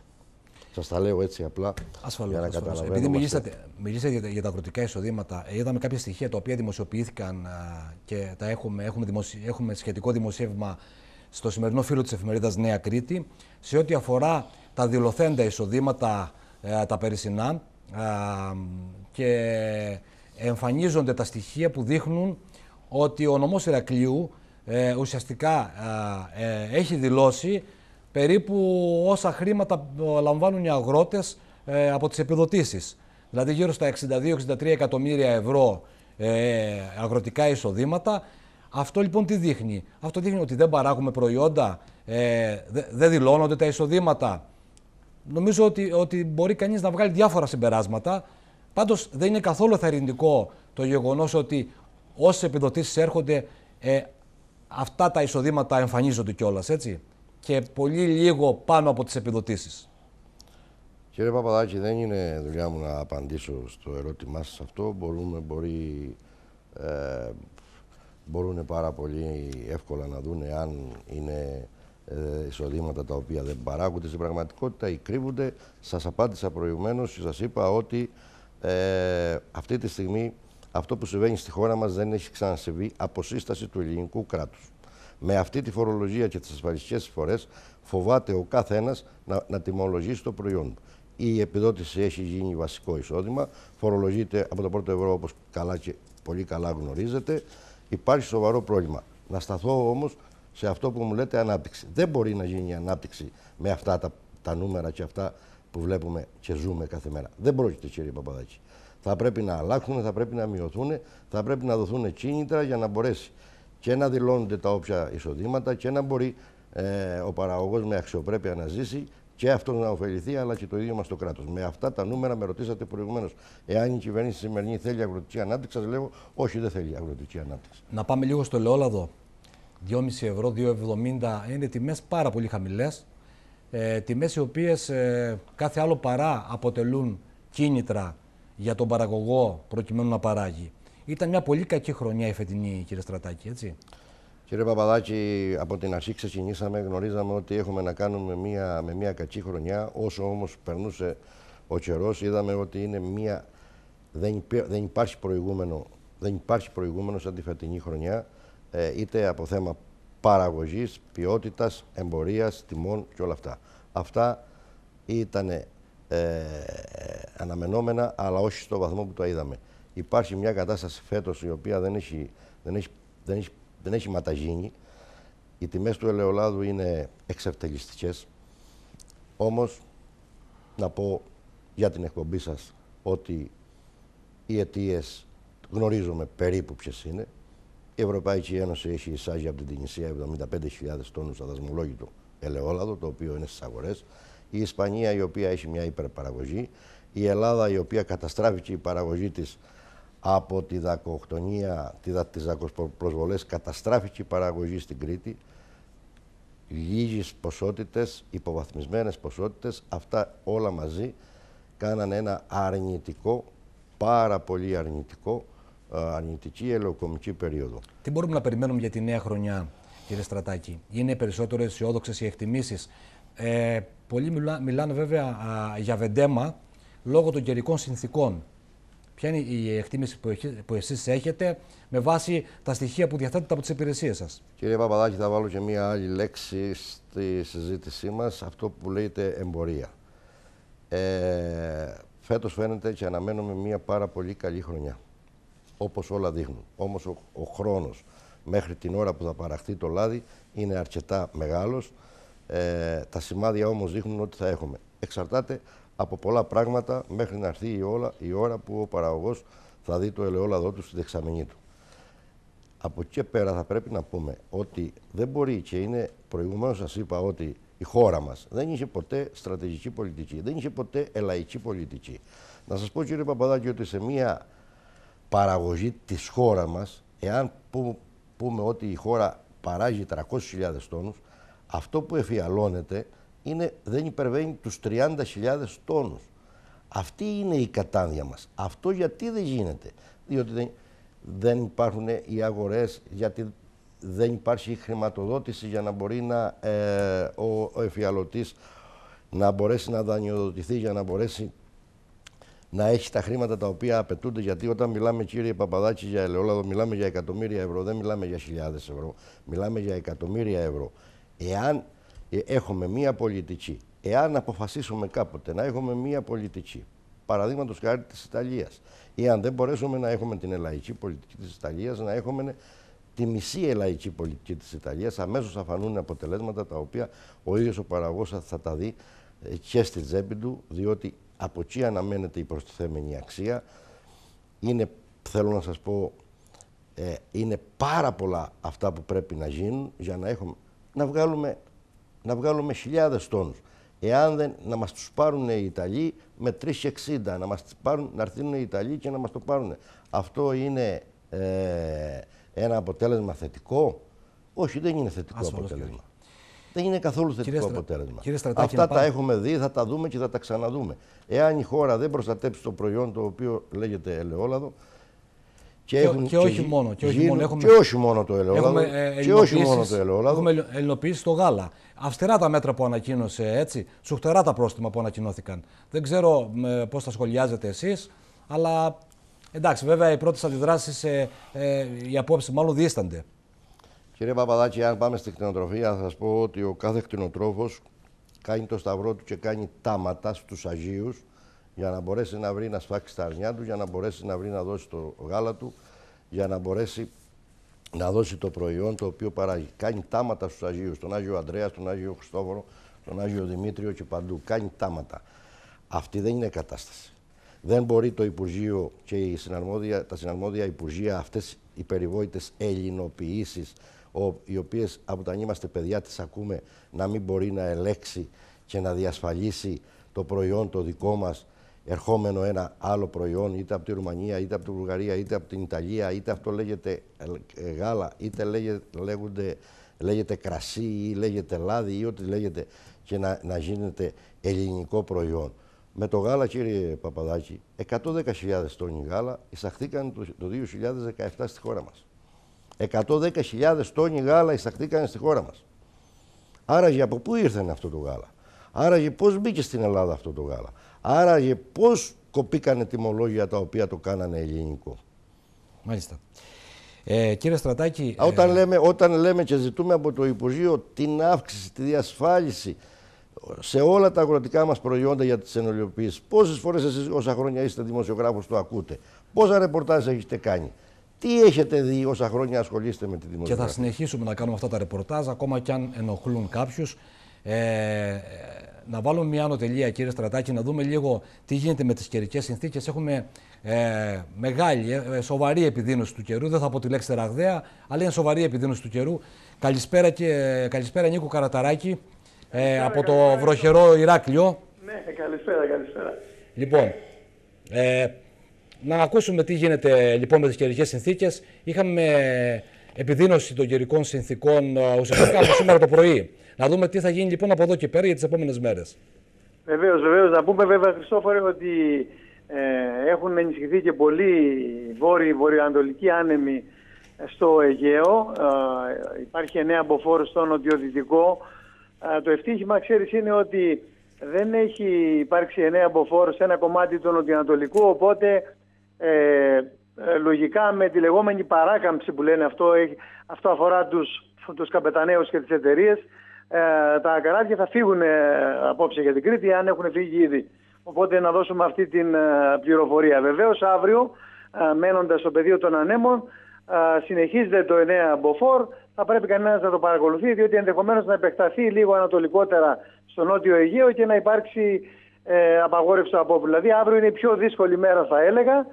Speaker 3: Σας τα λέω έτσι απλά για να καταλάβετε. Επειδή
Speaker 1: μιλήσατε, για, τα αγροτικά εισοδήματα, ε, είδαμε κάποια στοιχεία τα οποία δημοσιοποιήθηκαν και τα έχουμε, έχουμε, δημοσι... έχουμε σχετικό δημοσίευμα στο σημερινό φίλο της Εφημερίδας Νέα Κρήτη σε ό,τι αφορά τα δηλωθέντα εισοδήματα ε, τα περσινά και εμφανίζονται τα στοιχεία που δείχνουν ότι ο νομός Ηρακλείου ε, ουσιαστικά ε, έχει δηλώσει περίπου όσα χρήματα ε, λαμβάνουν οι αγρότες ε, από τις επιδοτήσεις. Δηλαδή γύρω στα 62-63 εκατομμύρια ευρώ αγροτικά εισοδήματα. Αυτό λοιπόν τι δείχνει. Αυτό δείχνει ότι δεν παράγουμε προϊόντα, δεν δε δηλώνονται τα εισοδήματα. Νομίζω ότι, ότι μπορεί κανείς να βγάλει διάφορα συμπεράσματα Πάντως δεν είναι καθόλου θαρρυντικό το γεγονός ότι όσε επιδοτήσεις έρχονται, ε, αυτά τα εισοδήματα εμφανίζονται κιόλας, έτσι. Και πολύ λίγο πάνω από τις επιδοτήσεις.
Speaker 3: Κύριε Παπαδάκη, δεν είναι δουλειά μου να απαντήσω στο ερώτημά σας αυτό. Μπορούμε, μπορεί, ε, μπορούν πάρα πολύ εύκολα να δουν αν είναι ε, εισοδήματα τα οποία δεν παράγονται στην πραγματικότητα ή κρύβονται. Σας απάντησα προηγουμένως και σας είπα ότι ε, αυτή τη στιγμή αυτό που συμβαίνει στη χώρα μας δεν έχει ξανασυμβεί από σύσταση του ελληνικού κράτους. Με αυτή τη φορολογία και τις ασφαλιστικές φορές φοβάται ο καθένας να, να τιμολογήσει το προϊόν Η επιδότηση έχει γίνει βασικό εισόδημα, φορολογείται από το πρώτο ευρώ όπως καλά και πολύ καλά γνωρίζετε. Υπάρχει σοβαρό πρόβλημα. Να σταθώ όμως σε αυτό που μου λέτε ανάπτυξη. Δεν μπορεί να γίνει ανάπτυξη με αυτά τα, τα νούμερα και αυτά που βλέπουμε και ζούμε κάθε μέρα. Δεν πρόκειται, κύριε Παπαδάκη. Θα πρέπει να αλλάξουν, θα πρέπει να μειωθούν, θα πρέπει να δοθούν κίνητρα για να μπορέσει και να δηλώνονται τα όποια εισοδήματα και να μπορεί ε, ο παραγωγός με αξιοπρέπεια να ζήσει και αυτός να ωφεληθεί, αλλά και το ίδιο μας το κράτος. Με αυτά τα νούμερα με ρωτήσατε προηγουμένως. Εάν η κυβέρνηση σημερινή θέλει αγροτική ανάπτυξη, σας
Speaker 1: λέω όχι, δεν θέλει αγροτική ανάπτυξη. Να πάμε λίγο στο ελαιόλαδο. 2,5 ευρώ, 2,70 είναι τιμές πάρα πολύ χαμηλές ε, τιμές οι οποίες ε, κάθε άλλο παρά αποτελούν κίνητρα για τον παραγωγό προκειμένου να παράγει. Ήταν μια πολύ κακή χρονιά η φετινή, κύριε Στρατάκη, έτσι.
Speaker 3: Κύριε Παπαδάκη, από την αρχή ξεκινήσαμε, γνωρίζαμε ότι έχουμε να κάνουμε μια, με μια κακή χρονιά. Όσο όμως περνούσε ο καιρός, είδαμε ότι είναι μια... Δεν, δεν, υπάρχει προηγούμενο, δεν σαν τη φετινή χρονιά, ε, είτε από θέμα παραγωγής, ποιότητας, εμπορίας, τιμών και όλα αυτά. Αυτά ήταν ε, αναμενόμενα, αλλά όχι στο βαθμό που τα είδαμε. Υπάρχει μια κατάσταση φέτος η οποία δεν έχει, δεν έχει, δεν έχει, δεν ματαγίνει. Οι τιμές του ελαιολάδου είναι εξευτελιστικές. Όμως, να πω για την εκπομπή σας ότι οι αιτίες γνωρίζουμε περίπου ποιες είναι. Η Ευρωπαϊκή Ένωση έχει εισάγει από την Τινησία 75.000 τόνους αδασμολόγητου ελαιόλαδο, το οποίο είναι στις αγορές. Η Ισπανία, η οποία έχει μια υπερπαραγωγή. Η Ελλάδα, η οποία καταστράφηκε η παραγωγή της από τη δακοκτονία, τις δακοπροσβολές, καταστράφηκε η παραγωγή στην Κρήτη. Λίγες ποσότητες, υποβαθμισμένες ποσότητες, αυτά όλα μαζί κάνανε ένα αρνητικό, πάρα πολύ αρνητικό
Speaker 1: ε, αρνητική ελαιοκομική περίοδο. Τι μπορούμε να περιμένουμε για τη νέα χρονιά, κύριε Στρατάκη. Είναι περισσότερο αισιόδοξες οι εκτιμήσεις. Ε, πολλοί μιλά, μιλάνε βέβαια α, για βεντέμα λόγω των καιρικών συνθήκων. Ποια είναι η εκτίμηση που, που εσείς έχετε με βάση τα στοιχεία που διαθέτετε από τις υπηρεσίες σας.
Speaker 3: Κύριε Παπαδάκη, θα βάλω και μία άλλη λέξη στη συζήτησή μας, αυτό που λέγεται εμπορία. Ε, Φέτος φαίνεται και αναμένουμε μία πάρα πολύ καλή χρονιά όπως όλα δείχνουν. Όμως ο, ο χρόνος μέχρι την ώρα που θα παραχθεί το λάδι είναι αρκετά μεγάλος. Ε, τα σημάδια όμως δείχνουν ότι θα έχουμε. Εξαρτάται από πολλά πράγματα μέχρι να έρθει η, όλα, η ώρα που ο παραγωγός θα δει το ελαιόλαδό του στη δεξαμενή του. Από εκεί πέρα θα πρέπει να πούμε ότι δεν μπορεί και είναι, προηγουμένως σας είπα ότι η χώρα μας δεν είχε ποτέ στρατηγική πολιτική, δεν είχε ποτέ ελαϊκή πολιτική. Να σας πω κύριε Παπαδάκη ότι σε μια παραγωγή της χώρας μας, εάν πούμε, ότι η χώρα παράγει 300.000 τόνους, αυτό που εφιαλώνεται είναι, δεν υπερβαίνει τους 30.000 τόνους. Αυτή είναι η κατάνδια μας. Αυτό γιατί δεν γίνεται. Διότι δεν, δεν υπάρχουν οι αγορές, γιατί δεν υπάρχει χρηματοδότηση για να μπορεί να, ε, ο, ο εφιαλωτής να μπορέσει να δανειοδοτηθεί για να μπορέσει να έχει τα χρήματα τα οποία απαιτούνται. Γιατί όταν μιλάμε, κύριε Παπαδάκη, για ελαιόλαδο, μιλάμε για εκατομμύρια ευρώ, δεν μιλάμε για χιλιάδες ευρώ. Μιλάμε για εκατομμύρια ευρώ. Εάν ε, έχουμε μία πολιτική, εάν αποφασίσουμε κάποτε να έχουμε μία πολιτική, παραδείγματος χάρη της Ιταλίας, ή αν δεν μπορέσουμε να έχουμε την ελαϊκή πολιτική της Ιταλίας, να έχουμε τη μισή ελαϊκή πολιτική της Ιταλίας, αμέσως θα φανούν αποτελέσματα τα οποία ο ίδιος ο παραγωγός θα τα δει ε, και στη τσέπη του, διότι από εκεί αναμένεται η προστιθέμενη αξία. Είναι, θέλω να σας πω, ε, είναι πάρα πολλά αυτά που πρέπει να γίνουν για να, έχουμε, να, βγάλουμε, να βγάλουμε χιλιάδες τόνους. Εάν δεν να μας τους πάρουν οι Ιταλοί με 3,60, να μας πάρουν, να έρθουν οι Ιταλοί και να μας το πάρουν. Αυτό είναι ε, ένα αποτέλεσμα θετικό. Όχι, δεν είναι θετικό αποτέλεσμα δεν είναι καθόλου θετικό αποτέλεσμα.
Speaker 1: Κύριε Αυτά τα έχουμε
Speaker 3: δει, θα τα δούμε και θα τα ξαναδούμε. Εάν η χώρα δεν προστατέψει το προϊόν το οποίο λέγεται ελαιόλαδο, και, και, έχουν, όχι μόνο, και όχι, το ελαιόλαδο. Έχουμε, ε, και όχι το ελαιόλαδο.
Speaker 1: Έχουμε ελληνοποιήσει το γάλα. Αυστηρά τα μέτρα που ανακοίνωσε έτσι, σουχτερά τα πρόστιμα που ανακοινώθηκαν. Δεν ξέρω ε, πώς τα σχολιάζετε εσείς, αλλά εντάξει, βέβαια οι πρώτες αντιδράσεις, ε, ε, οι απόψεις μάλλον δίστανται.
Speaker 3: Κύριε Παπαδάκη, αν πάμε στη κτηνοτροφία, θα σας πω ότι ο κάθε κτηνοτρόφος κάνει το σταυρό του και κάνει τάματα στους Αγίους για να μπορέσει να βρει να σφάξει τα αρνιά του, για να μπορέσει να βρει να δώσει το γάλα του, για να μπορέσει να δώσει το προϊόν το οποίο παράγει. Κάνει τάματα στους Αγίους, τον Άγιο Ανδρέα, τον Άγιο Χριστόφορο, τον Άγιο Δημήτριο και παντού. Κάνει τάματα. Αυτή δεν είναι κατάσταση. Δεν μπορεί το Υπουργείο και η συναρμόδια, τα συναρμόδια Υπουργεία αυτές οι περιβόητες ελληνοποιήσεις οι οποίες από τα είμαστε παιδιά τις ακούμε να μην μπορεί να ελέξει και να διασφαλίσει το προϊόν το δικό μας ερχόμενο ένα άλλο προϊόν είτε από τη Ρουμανία, είτε από τη Βουλγαρία, είτε από την Ιταλία, είτε αυτό λέγεται ε, γάλα, είτε λέγεται, λέγεται κρασί ή λέγεται λάδι ή ό,τι λέγεται και να, να γίνεται ελληνικό προϊόν. Με το γάλα, κύριε Παπαδάκη, 110.000 τόνοι γάλα εισαχθήκαν το 2017 στη χώρα μας. 110.000 τόνοι γάλα εισαχθήκαν στη χώρα μας. Άραγε από πού ήρθαν αυτό το γάλα. Άραγε πώς μπήκε στην Ελλάδα αυτό το γάλα. Άραγε πώς κοπήκανε τιμολόγια τα οποία το κάνανε ελληνικό.
Speaker 1: Μάλιστα. Ε, κύριε Στρατάκη... Όταν, ε,
Speaker 3: λέμε, όταν λέμε και ζητούμε από το Υπουργείο την αύξηση, τη διασφάλιση σε όλα τα αγροτικά μας προϊόντα για τις ενολιοποίησεις, πόσες φορές εσείς όσα χρόνια είστε δημοσιογράφος το ακούτε, πόσα ρεπορτάζ έχετε κάνει. Τι έχετε δει όσα χρόνια ασχολείστε με τη δημοσιογραφία. Και θα
Speaker 1: συνεχίσουμε να κάνουμε αυτά τα ρεπορτάζ, ακόμα κι αν ενοχλούν κάποιους. Ε, να βάλουμε μια άνω κύριε Στρατάκη, να δούμε λίγο τι γίνεται με τις καιρικές συνθήκες. Έχουμε ε, μεγάλη, ε, ε, σοβαρή επιδείνωση του καιρού. Δεν θα πω τη λέξη ραγδαία, αλλά είναι σοβαρή επιδείνωση του καιρού. Καλησπέρα, και, καλησπέρα Νίκο Καραταράκη ε, από το βροχερό Ηράκλειο.
Speaker 4: Ναι, καλησπέρα, καλησπέρα.
Speaker 1: Λοιπόν, ε, να ακούσουμε τι γίνεται λοιπόν με τις καιρικές συνθήκες. Είχαμε επιδείνωση των καιρικών συνθήκων ε, ουσιαστικά από σήμερα το πρωί. Να δούμε τι θα γίνει λοιπόν από εδώ και πέρα για τις επόμενες μέρες.
Speaker 4: Βεβαίως, βεβαίως. Να πούμε βέβαια, Χριστόφορε, ότι ε, έχουν ενισχυθεί και πολύ βόρειοι, βορειοανατολικοί άνεμοι στο Αιγαίο. Ε, υπάρχει εννέα αποφόρο στο νοτιοδυτικό. Ε, το ευτύχημα, ξέρεις, είναι ότι δεν έχει υπάρξει εννέα αποφόρο σε ένα κομμάτι του νοτιοανατολικού, οπότε ε, ε, λογικά με τη λεγόμενη παράκαμψη που λένε αυτό, αυτό αφορά τους, τους καπεταναίους και τις εταιρείες. Ε, τα καράβια θα φύγουν ε, απόψε για την Κρήτη αν έχουν φύγει ήδη. Οπότε να δώσουμε αυτή την ε, πληροφορία. Βεβαίως αύριο μένοντας στο πεδίο των ανέμων συνεχίζεται το 9 μποφόρ. Θα πρέπει κανένας να το παρακολουθεί, διότι ενδεχομένως να επεκταθεί λίγο ανατολικότερα στο νότιο Αιγαίο και να υπάρξει ε, απαγόρευση από όπου. Δηλαδή, αύριο είναι η πιο δύσκολη μέρα, θα έλεγα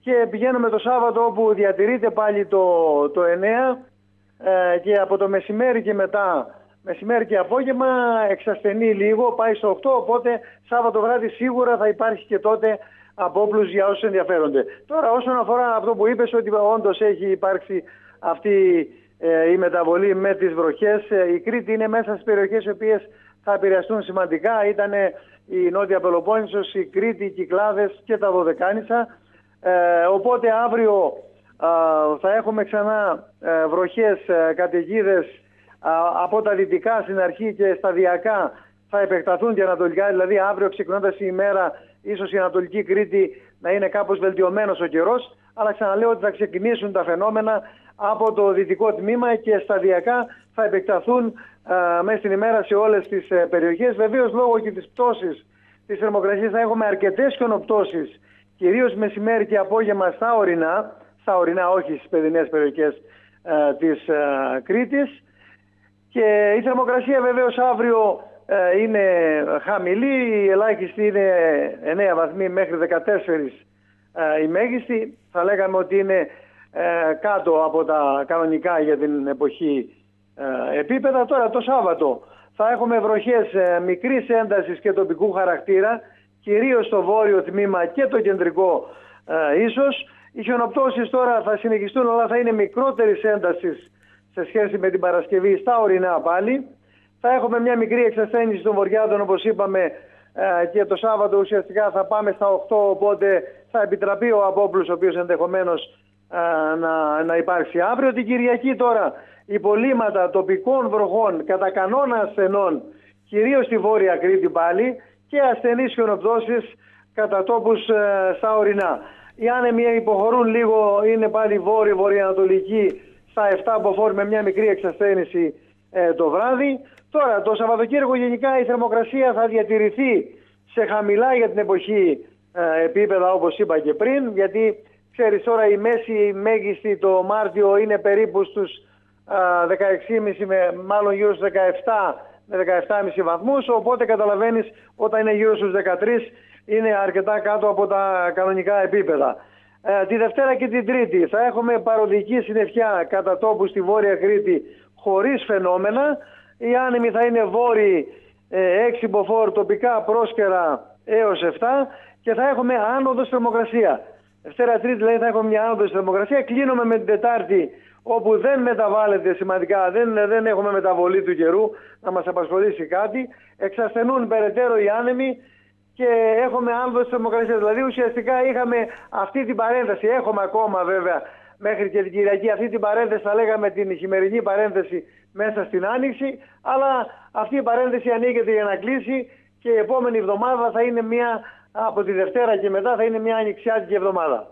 Speaker 4: και πηγαίνουμε το Σάββατο όπου διατηρείται πάλι το, το 9 ε, και από το μεσημέρι και μετά, μεσημέρι και απόγευμα εξασθενεί λίγο, πάει στο 8 οπότε Σάββατο βράδυ σίγουρα θα υπάρχει και τότε απόπλους για όσους ενδιαφέρονται. Τώρα όσον αφορά αυτό που είπες ότι όντως έχει υπάρξει αυτή ε, η μεταβολή με τις βροχές, ε, η Κρήτη είναι μέσα στις περιοχές οι οποίες θα επηρεαστούν σημαντικά. Ήταν η Νότια Πελοπόννησος, η Κρήτη, οι Κυκλάδες και τα Δωδεκάνησα. Ε, οπότε αύριο ε, θα έχουμε ξανά ε, βροχές, ε, καταιγίδες από τα δυτικά στην αρχή και σταδιακά θα επεκταθούν και ανατολικά. Δηλαδή αύριο ξεκινώντας η ημέρα ίσως η Ανατολική Κρήτη να είναι κάπως βελτιωμένος ο καιρός. Αλλά ξαναλέω ότι θα ξεκινήσουν τα φαινόμενα από το δυτικό τμήμα και σταδιακά θα επεκταθούν μέσα στην ημέρα σε όλες τις ε, περιοχές. Βεβαίως λόγω και της πτώσης της θερμοκρασίας θα έχουμε αρκετές χιονοπτώσεις κυρίως μεσημέρι και απόγευμα στα ορεινά, στα ορεινά όχι στις παιδινές περιοχές ε, της ε, Κρήτης. Και η θερμοκρασία βεβαίως αύριο ε, είναι χαμηλή, η ελάχιστη είναι 9 βαθμοί μέχρι 14 η μέγιστη. Θα λέγαμε ότι είναι κάτω από τα κανονικά για την εποχή επίπεδα. Τώρα το Σάββατο θα έχουμε βροχές μικρής έντασης και τοπικού χαρακτήρα κυρίως το βόρειο τμήμα και το κεντρικό ε, ίσως. Οι χιονοπτώσεις τώρα θα συνεχιστούν αλλά θα είναι μικρότερης έντασης σε σχέση με την Παρασκευή στα ορεινά πάλι. Θα έχουμε μια μικρή εξασθένιση των βοριάδων όπως είπαμε ε, και το Σάββατο ουσιαστικά θα πάμε στα 8 οπότε θα επιτραπεί ο απόπλους ο οποίος ενδεχομένως ε, να, να υπάρξει. Αύριο την Κυριακή τώρα υπολείμματα τοπικών βροχών κατά κανόνας ασθενών κυρίως στη Βόρεια Κρήτη πάλι και ασθενείς χιονοπτώσεις κατά τόπους ε, στα ορεινά. Οι άνεμοι υποχωρούν λίγο, είναι πάλι βόρειο-βορειοανατολική στα 7 από με μια μικρή εξασθένηση ε, το βράδυ. Τώρα το Σαββατοκύριακο γενικά η θερμοκρασία θα διατηρηθεί σε χαμηλά για την εποχή ε, επίπεδα όπως είπα και πριν γιατί ξέρεις τώρα η μέση μέγιστη το Μάρτιο είναι περίπου στους 16,5 ε, με μάλλον γύρω στους 17 με 17,5 βαθμούς, οπότε καταλαβαίνεις όταν είναι γύρω στους 13 είναι αρκετά κάτω από τα κανονικά επίπεδα. Ε, τη Δευτέρα και την Τρίτη θα έχουμε παροδική συννεφιά κατά τόπου στη Βόρεια Κρήτη χωρίς φαινόμενα. Οι άνεμοι θα είναι βόρειοι ε, 6 μποφόρ τοπικά πρόσκαιρα έως 7 και θα έχουμε άνοδος θερμοκρασία. Δευτέρα Τρίτη δηλαδή θα έχουμε μια άνοδος θερμοκρασία. Κλείνουμε με την Τετάρτη όπου δεν μεταβάλλεται σημαντικά, δεν, δεν έχουμε μεταβολή του καιρού να μας απασχολήσει κάτι, εξασθενούν περαιτέρω οι άνεμοι και έχουμε άνδρες της θερμοκρασίας. Δηλαδή ουσιαστικά είχαμε αυτή την παρένθεση, έχουμε ακόμα βέβαια μέχρι και την Κυριακή αυτή την παρένθεση θα λέγαμε την χειμερινή παρένθεση μέσα στην Άνοιξη, αλλά αυτή η παρένθεση ανοίγεται για να κλείσει και η επόμενη εβδομάδα θα είναι μια, από τη Δευτέρα και μετά θα είναι μια ανοιξιάτικη εβδομάδα.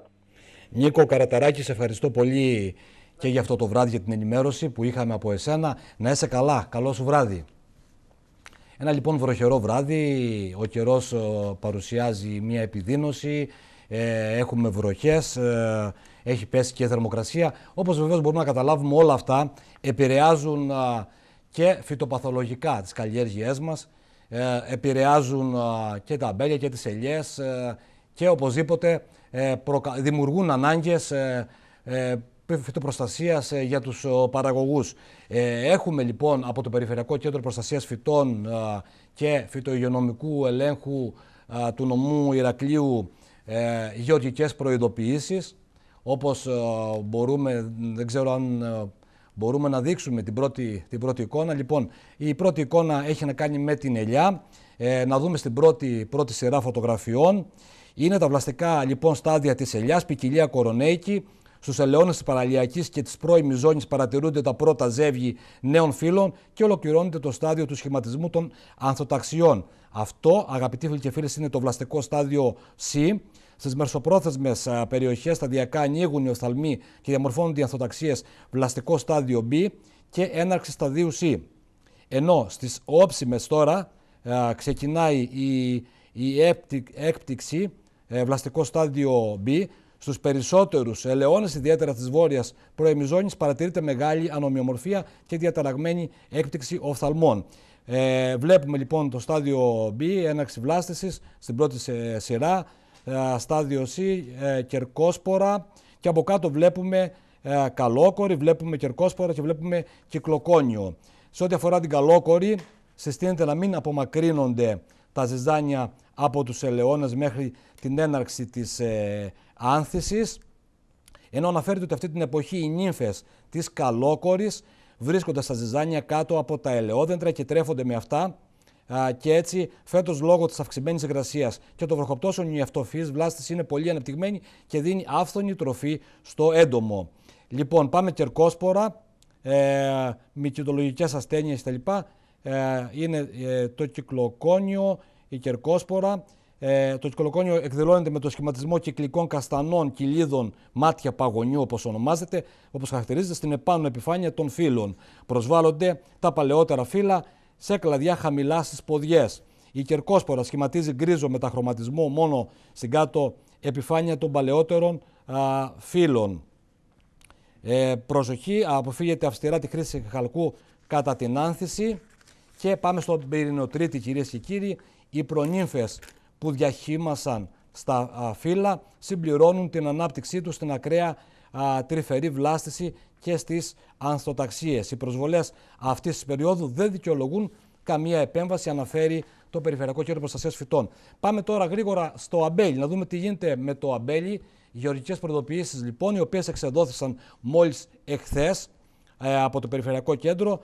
Speaker 1: Νίκο Καραταράκη, σε ευχαριστώ πολύ και για αυτό το βράδυ για την ενημέρωση που είχαμε από εσένα. Να είσαι καλά. Καλό σου βράδυ. Ένα λοιπόν βροχερό βράδυ. Ο καιρός ε, παρουσιάζει μια επιδείνωση. Ε, έχουμε βροχές, ε, έχει πέσει και η θερμοκρασία. Όπως βεβαίως μπορούμε να καταλάβουμε όλα αυτά επηρεάζουν και φυτοπαθολογικά τις καλλιέργειές μας, επηρεάζουν και τα αμπέλια και τις ελιές και οπωσδήποτε δημιουργούν ανάγκες φυτοπροστασίας ε, για τους παραγωγούς. Ε, έχουμε λοιπόν από το Περιφερειακό Κέντρο Προστασίας Φυτών ε, και Φυτοϊγειονομικού Ελέγχου του νομού Ηρακλείου γεωργικές προειδοποιήσεις όπως μπορούμε, δεν ξέρω αν μπορούμε να δείξουμε την πρώτη, την πρώτη εικόνα. Λοιπόν, η πρώτη εικόνα έχει να κάνει με την ελιά. να δούμε στην πρώτη, πρώτη σειρά φωτογραφιών. Είναι τα βλαστικά λοιπόν στάδια της ελιάς, ποικιλία κορονέικη, Στους ελαιώνες της παραλιακής και της πρώιμης ζώνης παρατηρούνται τα πρώτα ζεύγη νέων φύλων και ολοκληρώνεται το στάδιο του σχηματισμού των ανθοταξιών. Αυτό, αγαπητοί φίλοι και φίλες, είναι το βλαστικό στάδιο C. Στις μεσοπρόθεσμες περιοχές σταδιακά ανοίγουν οι οφθαλμοί και διαμορφώνονται οι ανθοταξίες βλαστικό στάδιο B και έναρξη σταδίου C. Ενώ στις όψιμες τώρα ξεκινάει η, η ε, βλαστικό στάδιο B, Στους περισσότερους ελαιώνες, ιδιαίτερα της βόρειας προεμιζόνη, παρατηρείται μεγάλη ανομοιομορφία και διαταραγμένη έκπτυξη οφθαλμών. Ε, βλέπουμε λοιπόν το στάδιο B, έναξη βλάστηση στην πρώτη σειρά, ε, στάδιο C, ε, κερκόσπορα και από κάτω βλέπουμε ε, καλόκορη, βλέπουμε κερκόσπορα και βλέπουμε κυκλοκόνιο. Σε ό,τι αφορά την καλόκορη, συστήνεται να μην απομακρύνονται τα ζυζάνια από τους ελαιώνες μέχρι την έναρξη της ε, άνθησης. Ενώ αναφέρεται ότι αυτή την εποχή οι νύμφες της Καλόκορης βρίσκονται στα ζυζάνια κάτω από τα ελαιόδεντρα και τρέφονται με αυτά και έτσι φέτος λόγω της αυξημένης υγρασίας και των βροχοπτώσεων η αυτοφύης βλάστηση είναι πολύ ανεπτυγμένη και δίνει άφθονη τροφή στο έντομο. Λοιπόν, πάμε κερκόσπορα, ε, μυκητολογικές ασθένειες κτλ. Ε, είναι ε, το κυκλοκόνιο, η κερκόσπορα. Ε, το κυκλοκόνιο εκδηλώνεται με το σχηματισμό κυκλικών καστανών κυλίδων, μάτια παγωνιού όπως ονομάζεται, όπως χαρακτηρίζεται στην επάνω επιφάνεια των φύλων. Προσβάλλονται τα παλαιότερα φύλλα σε κλαδιά χαμηλά στις ποδιές. Η κερκόσπορα σχηματίζει γκρίζο μεταχρωματισμό μόνο στην κάτω επιφάνεια των παλαιότερων α, φύλων. Ε, προσοχή, αποφύγεται αυστηρά τη χρήση χαλκού κατά την άνθηση. Και πάμε στον Πυρηνοτρίτη, κυρίες και κύριοι. Οι προνύμφες που διαχύμασαν στα φύλλα συμπληρώνουν την ανάπτυξή τους στην ακραία α, τρυφερή βλάστηση και στις ανθοταξίες. Οι προσβολές αυτής της περίοδου δεν δικαιολογούν καμία επέμβαση, αναφέρει το Περιφερειακό Κέντρο Προστασίας Φυτών. Πάμε τώρα γρήγορα στο αμπέλι, να δούμε τι γίνεται με το αμπέλι. Γεωργικές προειδοποιήσεις λοιπόν, οι οποίες εξεδόθησαν μόλις εχθές ε, από το Περιφερειακό Κέντρο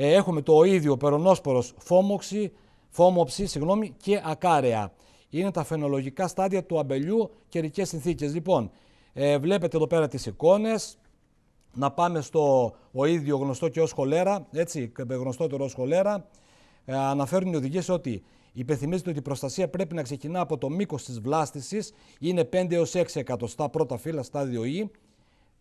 Speaker 1: ε, έχουμε το ίδιο περονόσπορος φόμοξη, φόμοψη συγγνώμη, και ακάρεα. Είναι τα φαινολογικά στάδια του αμπελιού καιρικέ συνθήκες. Λοιπόν, ε, βλέπετε εδώ πέρα τις εικόνες, Να πάμε στο ο ίδιο γνωστό και ως χολέρα, έτσι, γνωστότερο ως χολέρα. Ε, αναφέρουν οι οδηγίες ότι Υπενθυμίζεται ότι η προστασία πρέπει να ξεκινά από το μήκος της βλάστησης, είναι 5 έω 6 εκατοστά πρώτα φύλλα στάδιο E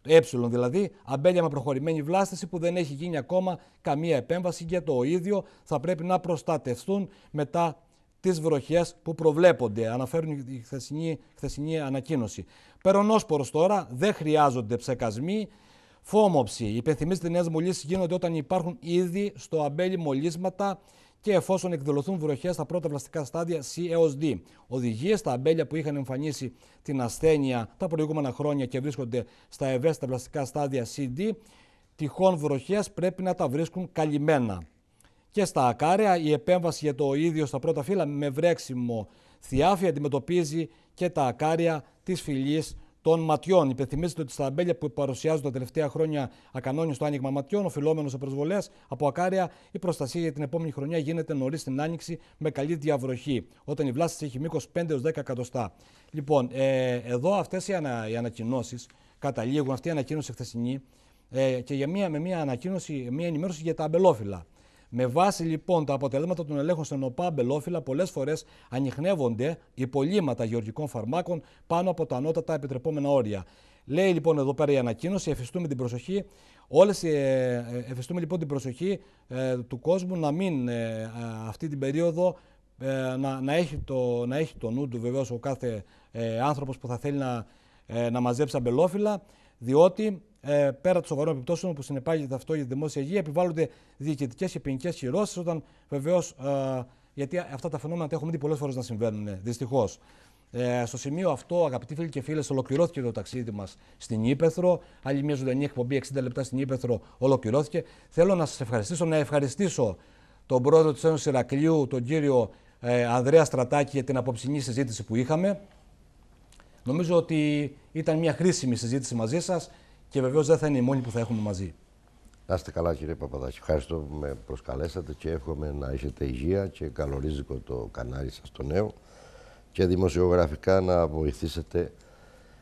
Speaker 1: ε δηλαδή αμπέλια με προχωρημένη βλάστηση που δεν έχει γίνει ακόμα καμία επέμβαση για το ίδιο θα πρέπει να προστατευτούν μετά τις βροχές που προβλέπονται, αναφέρουν η χθεσινή, χθεσινή ανακοίνωση. Περονόσπορος τώρα, δεν χρειάζονται ψεκασμοί, φόμοψη. Οι υπενθυμίσεις της νέας γίνονται όταν υπάρχουν ήδη στο αμπέλι μολύσματα και εφόσον εκδηλωθούν βροχές στα πρώτα βλαστικά στάδια C έως D. Οδηγίες στα αμπέλια που είχαν εμφανίσει την ασθένεια τα προηγούμενα χρόνια και βρίσκονται στα ευαίσθητα βλαστικά στάδια CD, τυχόν βροχές πρέπει να τα βρίσκουν καλυμμένα. Και στα ακάραια, η επέμβαση για το ίδιο στα πρώτα φύλλα με βρέξιμο θιάφι αντιμετωπίζει και τα ακάρια της φυλής των ματιών. Υπενθυμίζεται ότι στα αμπέλια που παρουσιάζουν τα τελευταία χρόνια στο άνοιγμα ματιών, οφειλόμενο σε προσβολέ, από ακάρια, η προστασία για την επόμενη χρονιά γίνεται νωρίς στην άνοιξη με καλή διαβροχή, όταν η βλάστηση έχει μήκος 5-10 εκατοστά. Λοιπόν, ε, εδώ αυτές οι, ανα, οι ανακοινώσεις καταλήγουν, αυτή η ανακοίνωση χθεσινή, ε, και για μια, με μια ανακοίνωση, μια ενημέρωση για τα αμπελόφυλλα. Με βάση λοιπόν τα αποτελέσματα των ελέγχων στον ΟΠΑ, μπελόφυλλα πολλές φορές ανοιχνεύονται υπολείμματα γεωργικών φαρμάκων πάνω από τα ανώτατα επιτρεπόμενα όρια. Λέει λοιπόν εδώ πέρα η ανακοίνωση, εφιστούμε την προσοχή, όλες, ε, ε λοιπόν την προσοχή ε, του κόσμου να μην ε, αυτή την περίοδο να, να, έχει το, να έχει νου του βεβαίως ο κάθε άνθρωπος που θα θέλει να, να μαζέψει αμπελόφυλλα, διότι ε, πέρα των σοβαρών επιπτώσεων που συνεπάγεται αυτό για τη δημόσια υγεία, επιβάλλονται διοικητικές και ποινικές κυρώσεις, όταν βεβαίως. Ε, γιατί αυτά τα φαινόμενα τα έχουμε δει πολλές φορές να συμβαίνουν, ε, δυστυχώς. Ε, στο σημείο αυτό, αγαπητοί φίλοι και φίλες, ολοκληρώθηκε το ταξίδι μας στην Ήπεθρο. Άλλη μια ζωντανή εκπομπή 60 λεπτά στην Ήπεθρο ολοκληρώθηκε. Θέλω να σας ευχαριστήσω, να ευχαριστήσω τον πρόεδρο της Ένωσης Ηρακλείου, τον κύριο ε, Ανδρέα Στρατάκη, για την απόψινή συζήτηση που είχαμε. Νομίζω ότι ήταν μια χρήσιμη συζήτηση μαζί σας και βεβαίως δεν θα είναι οι μόνοι που θα έχουμε μαζί.
Speaker 3: Να είστε καλά κύριε Παπαδάκη. Ευχαριστώ που με προσκαλέσατε και εύχομαι να έχετε υγεία και καλορίζικο το κανάλι σας το νέο και δημοσιογραφικά να βοηθήσετε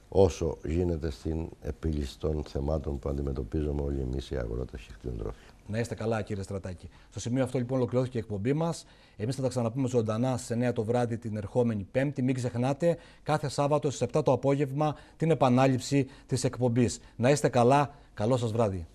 Speaker 3: όσο γίνεται στην επίλυση των θεμάτων που αντιμετωπίζουμε όλοι εμείς οι αγρότες και κτηνοτρόφοι.
Speaker 1: Να είστε καλά, κύριε Στρατάκη. Στο σημείο αυτό λοιπόν ολοκληρώθηκε η εκπομπή μας. Εμείς θα τα ξαναπούμε ζωντανά στι 9 το βράδυ την ερχόμενη Πέμπτη. Μην ξεχνάτε κάθε Σάββατο στις 7 το απόγευμα την επανάληψη της εκπομπής. Να είστε καλά. Καλό σας βράδυ.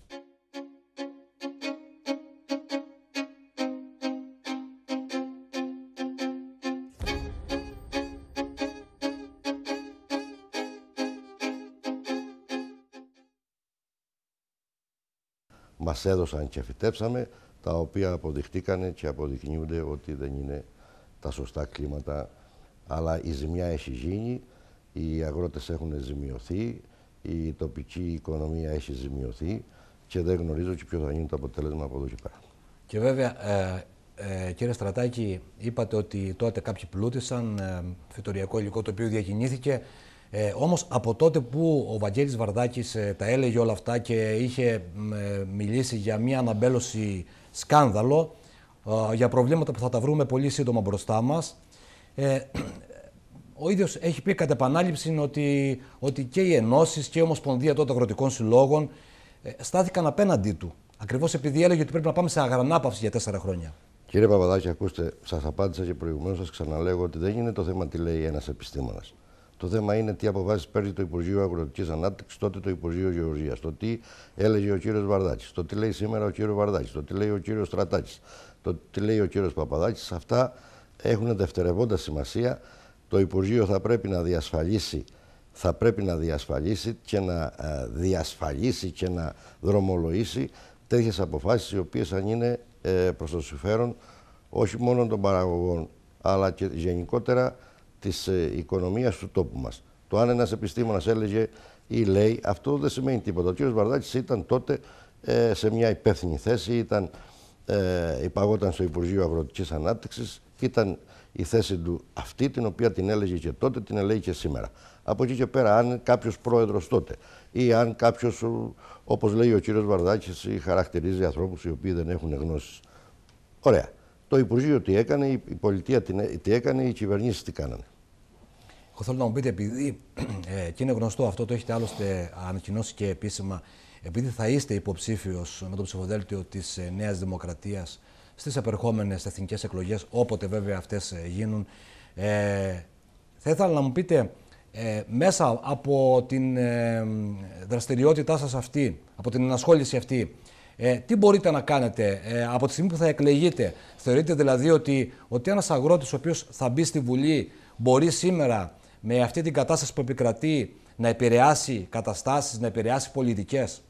Speaker 3: μας έδωσαν και φυτέψαμε, τα οποία αποδειχτήκανε και αποδεικνύονται ότι δεν είναι τα σωστά κλίματα. Αλλά η ζημιά έχει γίνει, οι αγρότες έχουν ζημιωθεί, η τοπική οικονομία έχει ζημιωθεί και δεν γνωρίζω και ποιο θα γίνει το αποτέλεσμα από εδώ και πέρα.
Speaker 1: Και βέβαια, ε, ε, κύριε Στρατάκη, είπατε ότι τότε κάποιοι πλούτησαν ε, φυτοριακό υλικό το οποίο διακινήθηκε. Ε, Όμως από τότε που ο Βαγγέλης Βαρδάκης ε, τα έλεγε όλα αυτά και είχε ε, μιλήσει για μια αναμπέλωση σκάνδαλο, ε, για προβλήματα που θα τα βρούμε πολύ σύντομα μπροστά μας, ο ίδιος έχει πει κατά επανάληψη ότι, ότι και οι ενώσεις και η Ομοσπονδία τότε αγροτικών συλλόγων στάθηκαν απέναντί του. Ακριβώς επειδή έλεγε ότι πρέπει να πάμε σε αγρανάπαυση για τέσσερα χρόνια.
Speaker 3: Κύριε Παπαδάκη, ακούστε, σας απάντησα και προηγουμένως, σας ξαναλέγω ότι δεν είναι το θέμα τι λέει ένας επιστήμονας. Το θέμα είναι τι αποφάσεις παίρνει το Υπουργείο Αγροτικής Ανάπτυξης, τότε το Υπουργείο Γεωργίας. Το τι έλεγε ο κύριος Βαρδάκης, το τι λέει σήμερα ο κύριος Βαρδάκης, το τι λέει ο κύριος Στρατάκης, το τι λέει ο κύριος Παπαδάκης. Αυτά έχουν δευτερευόντα σημασία. Το Υπουργείο θα πρέπει να διασφαλίσει θα πρέπει να διασφαλίσει και να ε, διασφαλίσει και να δρομολογήσει τέτοιες αποφάσεις οι οποίες αν είναι ε, προς το συμφέρον όχι μόνο των παραγωγών αλλά και γενικότερα Της ε, οικονομίας του τόπου μας. Το αν ένας επιστήμονας έλεγε ή λέει, αυτό δεν σημαίνει τίποτα. Ο κ. Βαρδάκη ήταν τότε ε, σε μια υπεύθυνη θέση, ήταν, ε, υπαγόταν στο Υπουργείο Αγροτικής Ανάπτυξης, ήταν η θέση του αυτή την οποία την έλεγε και τότε, την έλεγε και σήμερα. Από εκεί και πέρα, αν κάποιος πρόεδρος τότε ή αν κάποιος, όπως λέει ο κ. Βαρδάκη, χαρακτηρίζει ανθρώπους οι οποίοι δεν έχουν γνώσεις. Ωραία. Το Υπουργείο τι έκανε, η πολιτεία τι έκανε, οι κυβερνήσεις τι κάνανε.
Speaker 1: Εγώ θέλω να μου πείτε, επειδή ε, και είναι γνωστό αυτό, το έχετε άλλωστε ανακοινώσει και επίσημα, επειδή θα είστε υποψήφιος με το ψηφοδέλτιο της ε, Νέας Δημοκρατίας στις επερχόμενες εθνικές εκλογές, όποτε βέβαια αυτές ε, γίνουν, ε, θα ήθελα να μου πείτε μέσα από την δραστηριότητά σας αυτή, από την ενασχόληση αυτή, ε, τι μπορείτε να κάνετε ε, από τη στιγμή που θα εκλεγείτε. Θεωρείτε δηλαδή ότι, ότι ένας αγρότης ο οποίος θα μπει στη Βουλή μπορεί σήμερα με αυτή την κατάσταση που επικρατεί να επηρεάσει καταστάσεις, να επηρεάσει πολιτικές.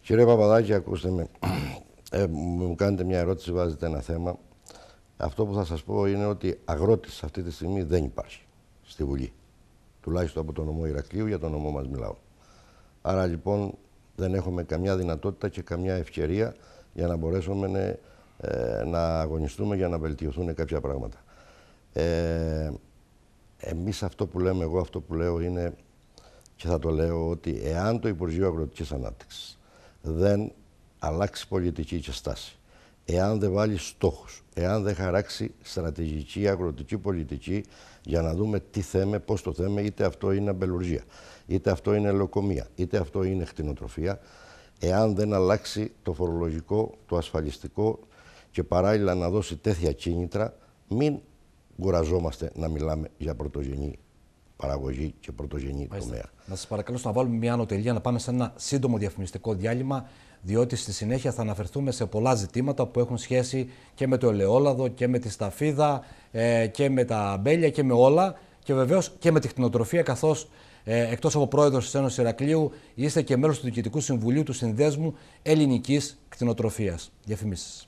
Speaker 3: Κύριε Παπαδάκη, ακούστε με. Ε, μου κάνετε μια ερώτηση, βάζετε ένα θέμα. Αυτό που θα σας πω είναι ότι αγρότης αυτή τη στιγμή δεν υπάρχει στη Βουλή. Τουλάχιστον από τον νομό Ηρακλείου, για τον νομό μας μιλάω. Άρα λοιπόν δεν έχουμε καμιά δυνατότητα και καμιά ευκαιρία για να μπορέσουμε ε, να, αγωνιστούμε για να βελτιωθούν κάποια πράγματα. Ε, εμείς αυτό που λέμε, εγώ αυτό που λέω είναι και θα το λέω ότι εάν το Υπουργείο Αγροτικής Ανάπτυξης δεν αλλάξει πολιτική και στάση, εάν δεν βάλει στόχους, εάν δεν χαράξει στρατηγική αγροτική πολιτική για να δούμε τι θέμε, πώς το θέμε, είτε αυτό είναι αμπελουργία είτε αυτό είναι ελαιοκομεία, είτε αυτό είναι χτινοτροφία, εάν δεν αλλάξει το φορολογικό, το ασφαλιστικό και παράλληλα να δώσει τέτοια κίνητρα, μην κουραζόμαστε να μιλάμε για πρωτογενή παραγωγή και πρωτογενή Μάλιστα. τομέα.
Speaker 1: Να σας παρακαλώ να βάλουμε μια ανωτελεία, να πάμε σε ένα σύντομο διαφημιστικό διάλειμμα, διότι στη συνέχεια θα αναφερθούμε σε πολλά ζητήματα που έχουν σχέση και με το ελαιόλαδο και με τη σταφίδα ε, και με τα αμπέλια και με όλα και βεβαίως και με τη χτινοτροφία, καθώς ε, Εκτός από πρόεδρος της Ένωσης Ερακλείου είστε και μέλος του Διοικητικού Συμβουλίου του Συνδέσμου Ελληνικής Κτηνοτροφίας. Διαφημίσεις.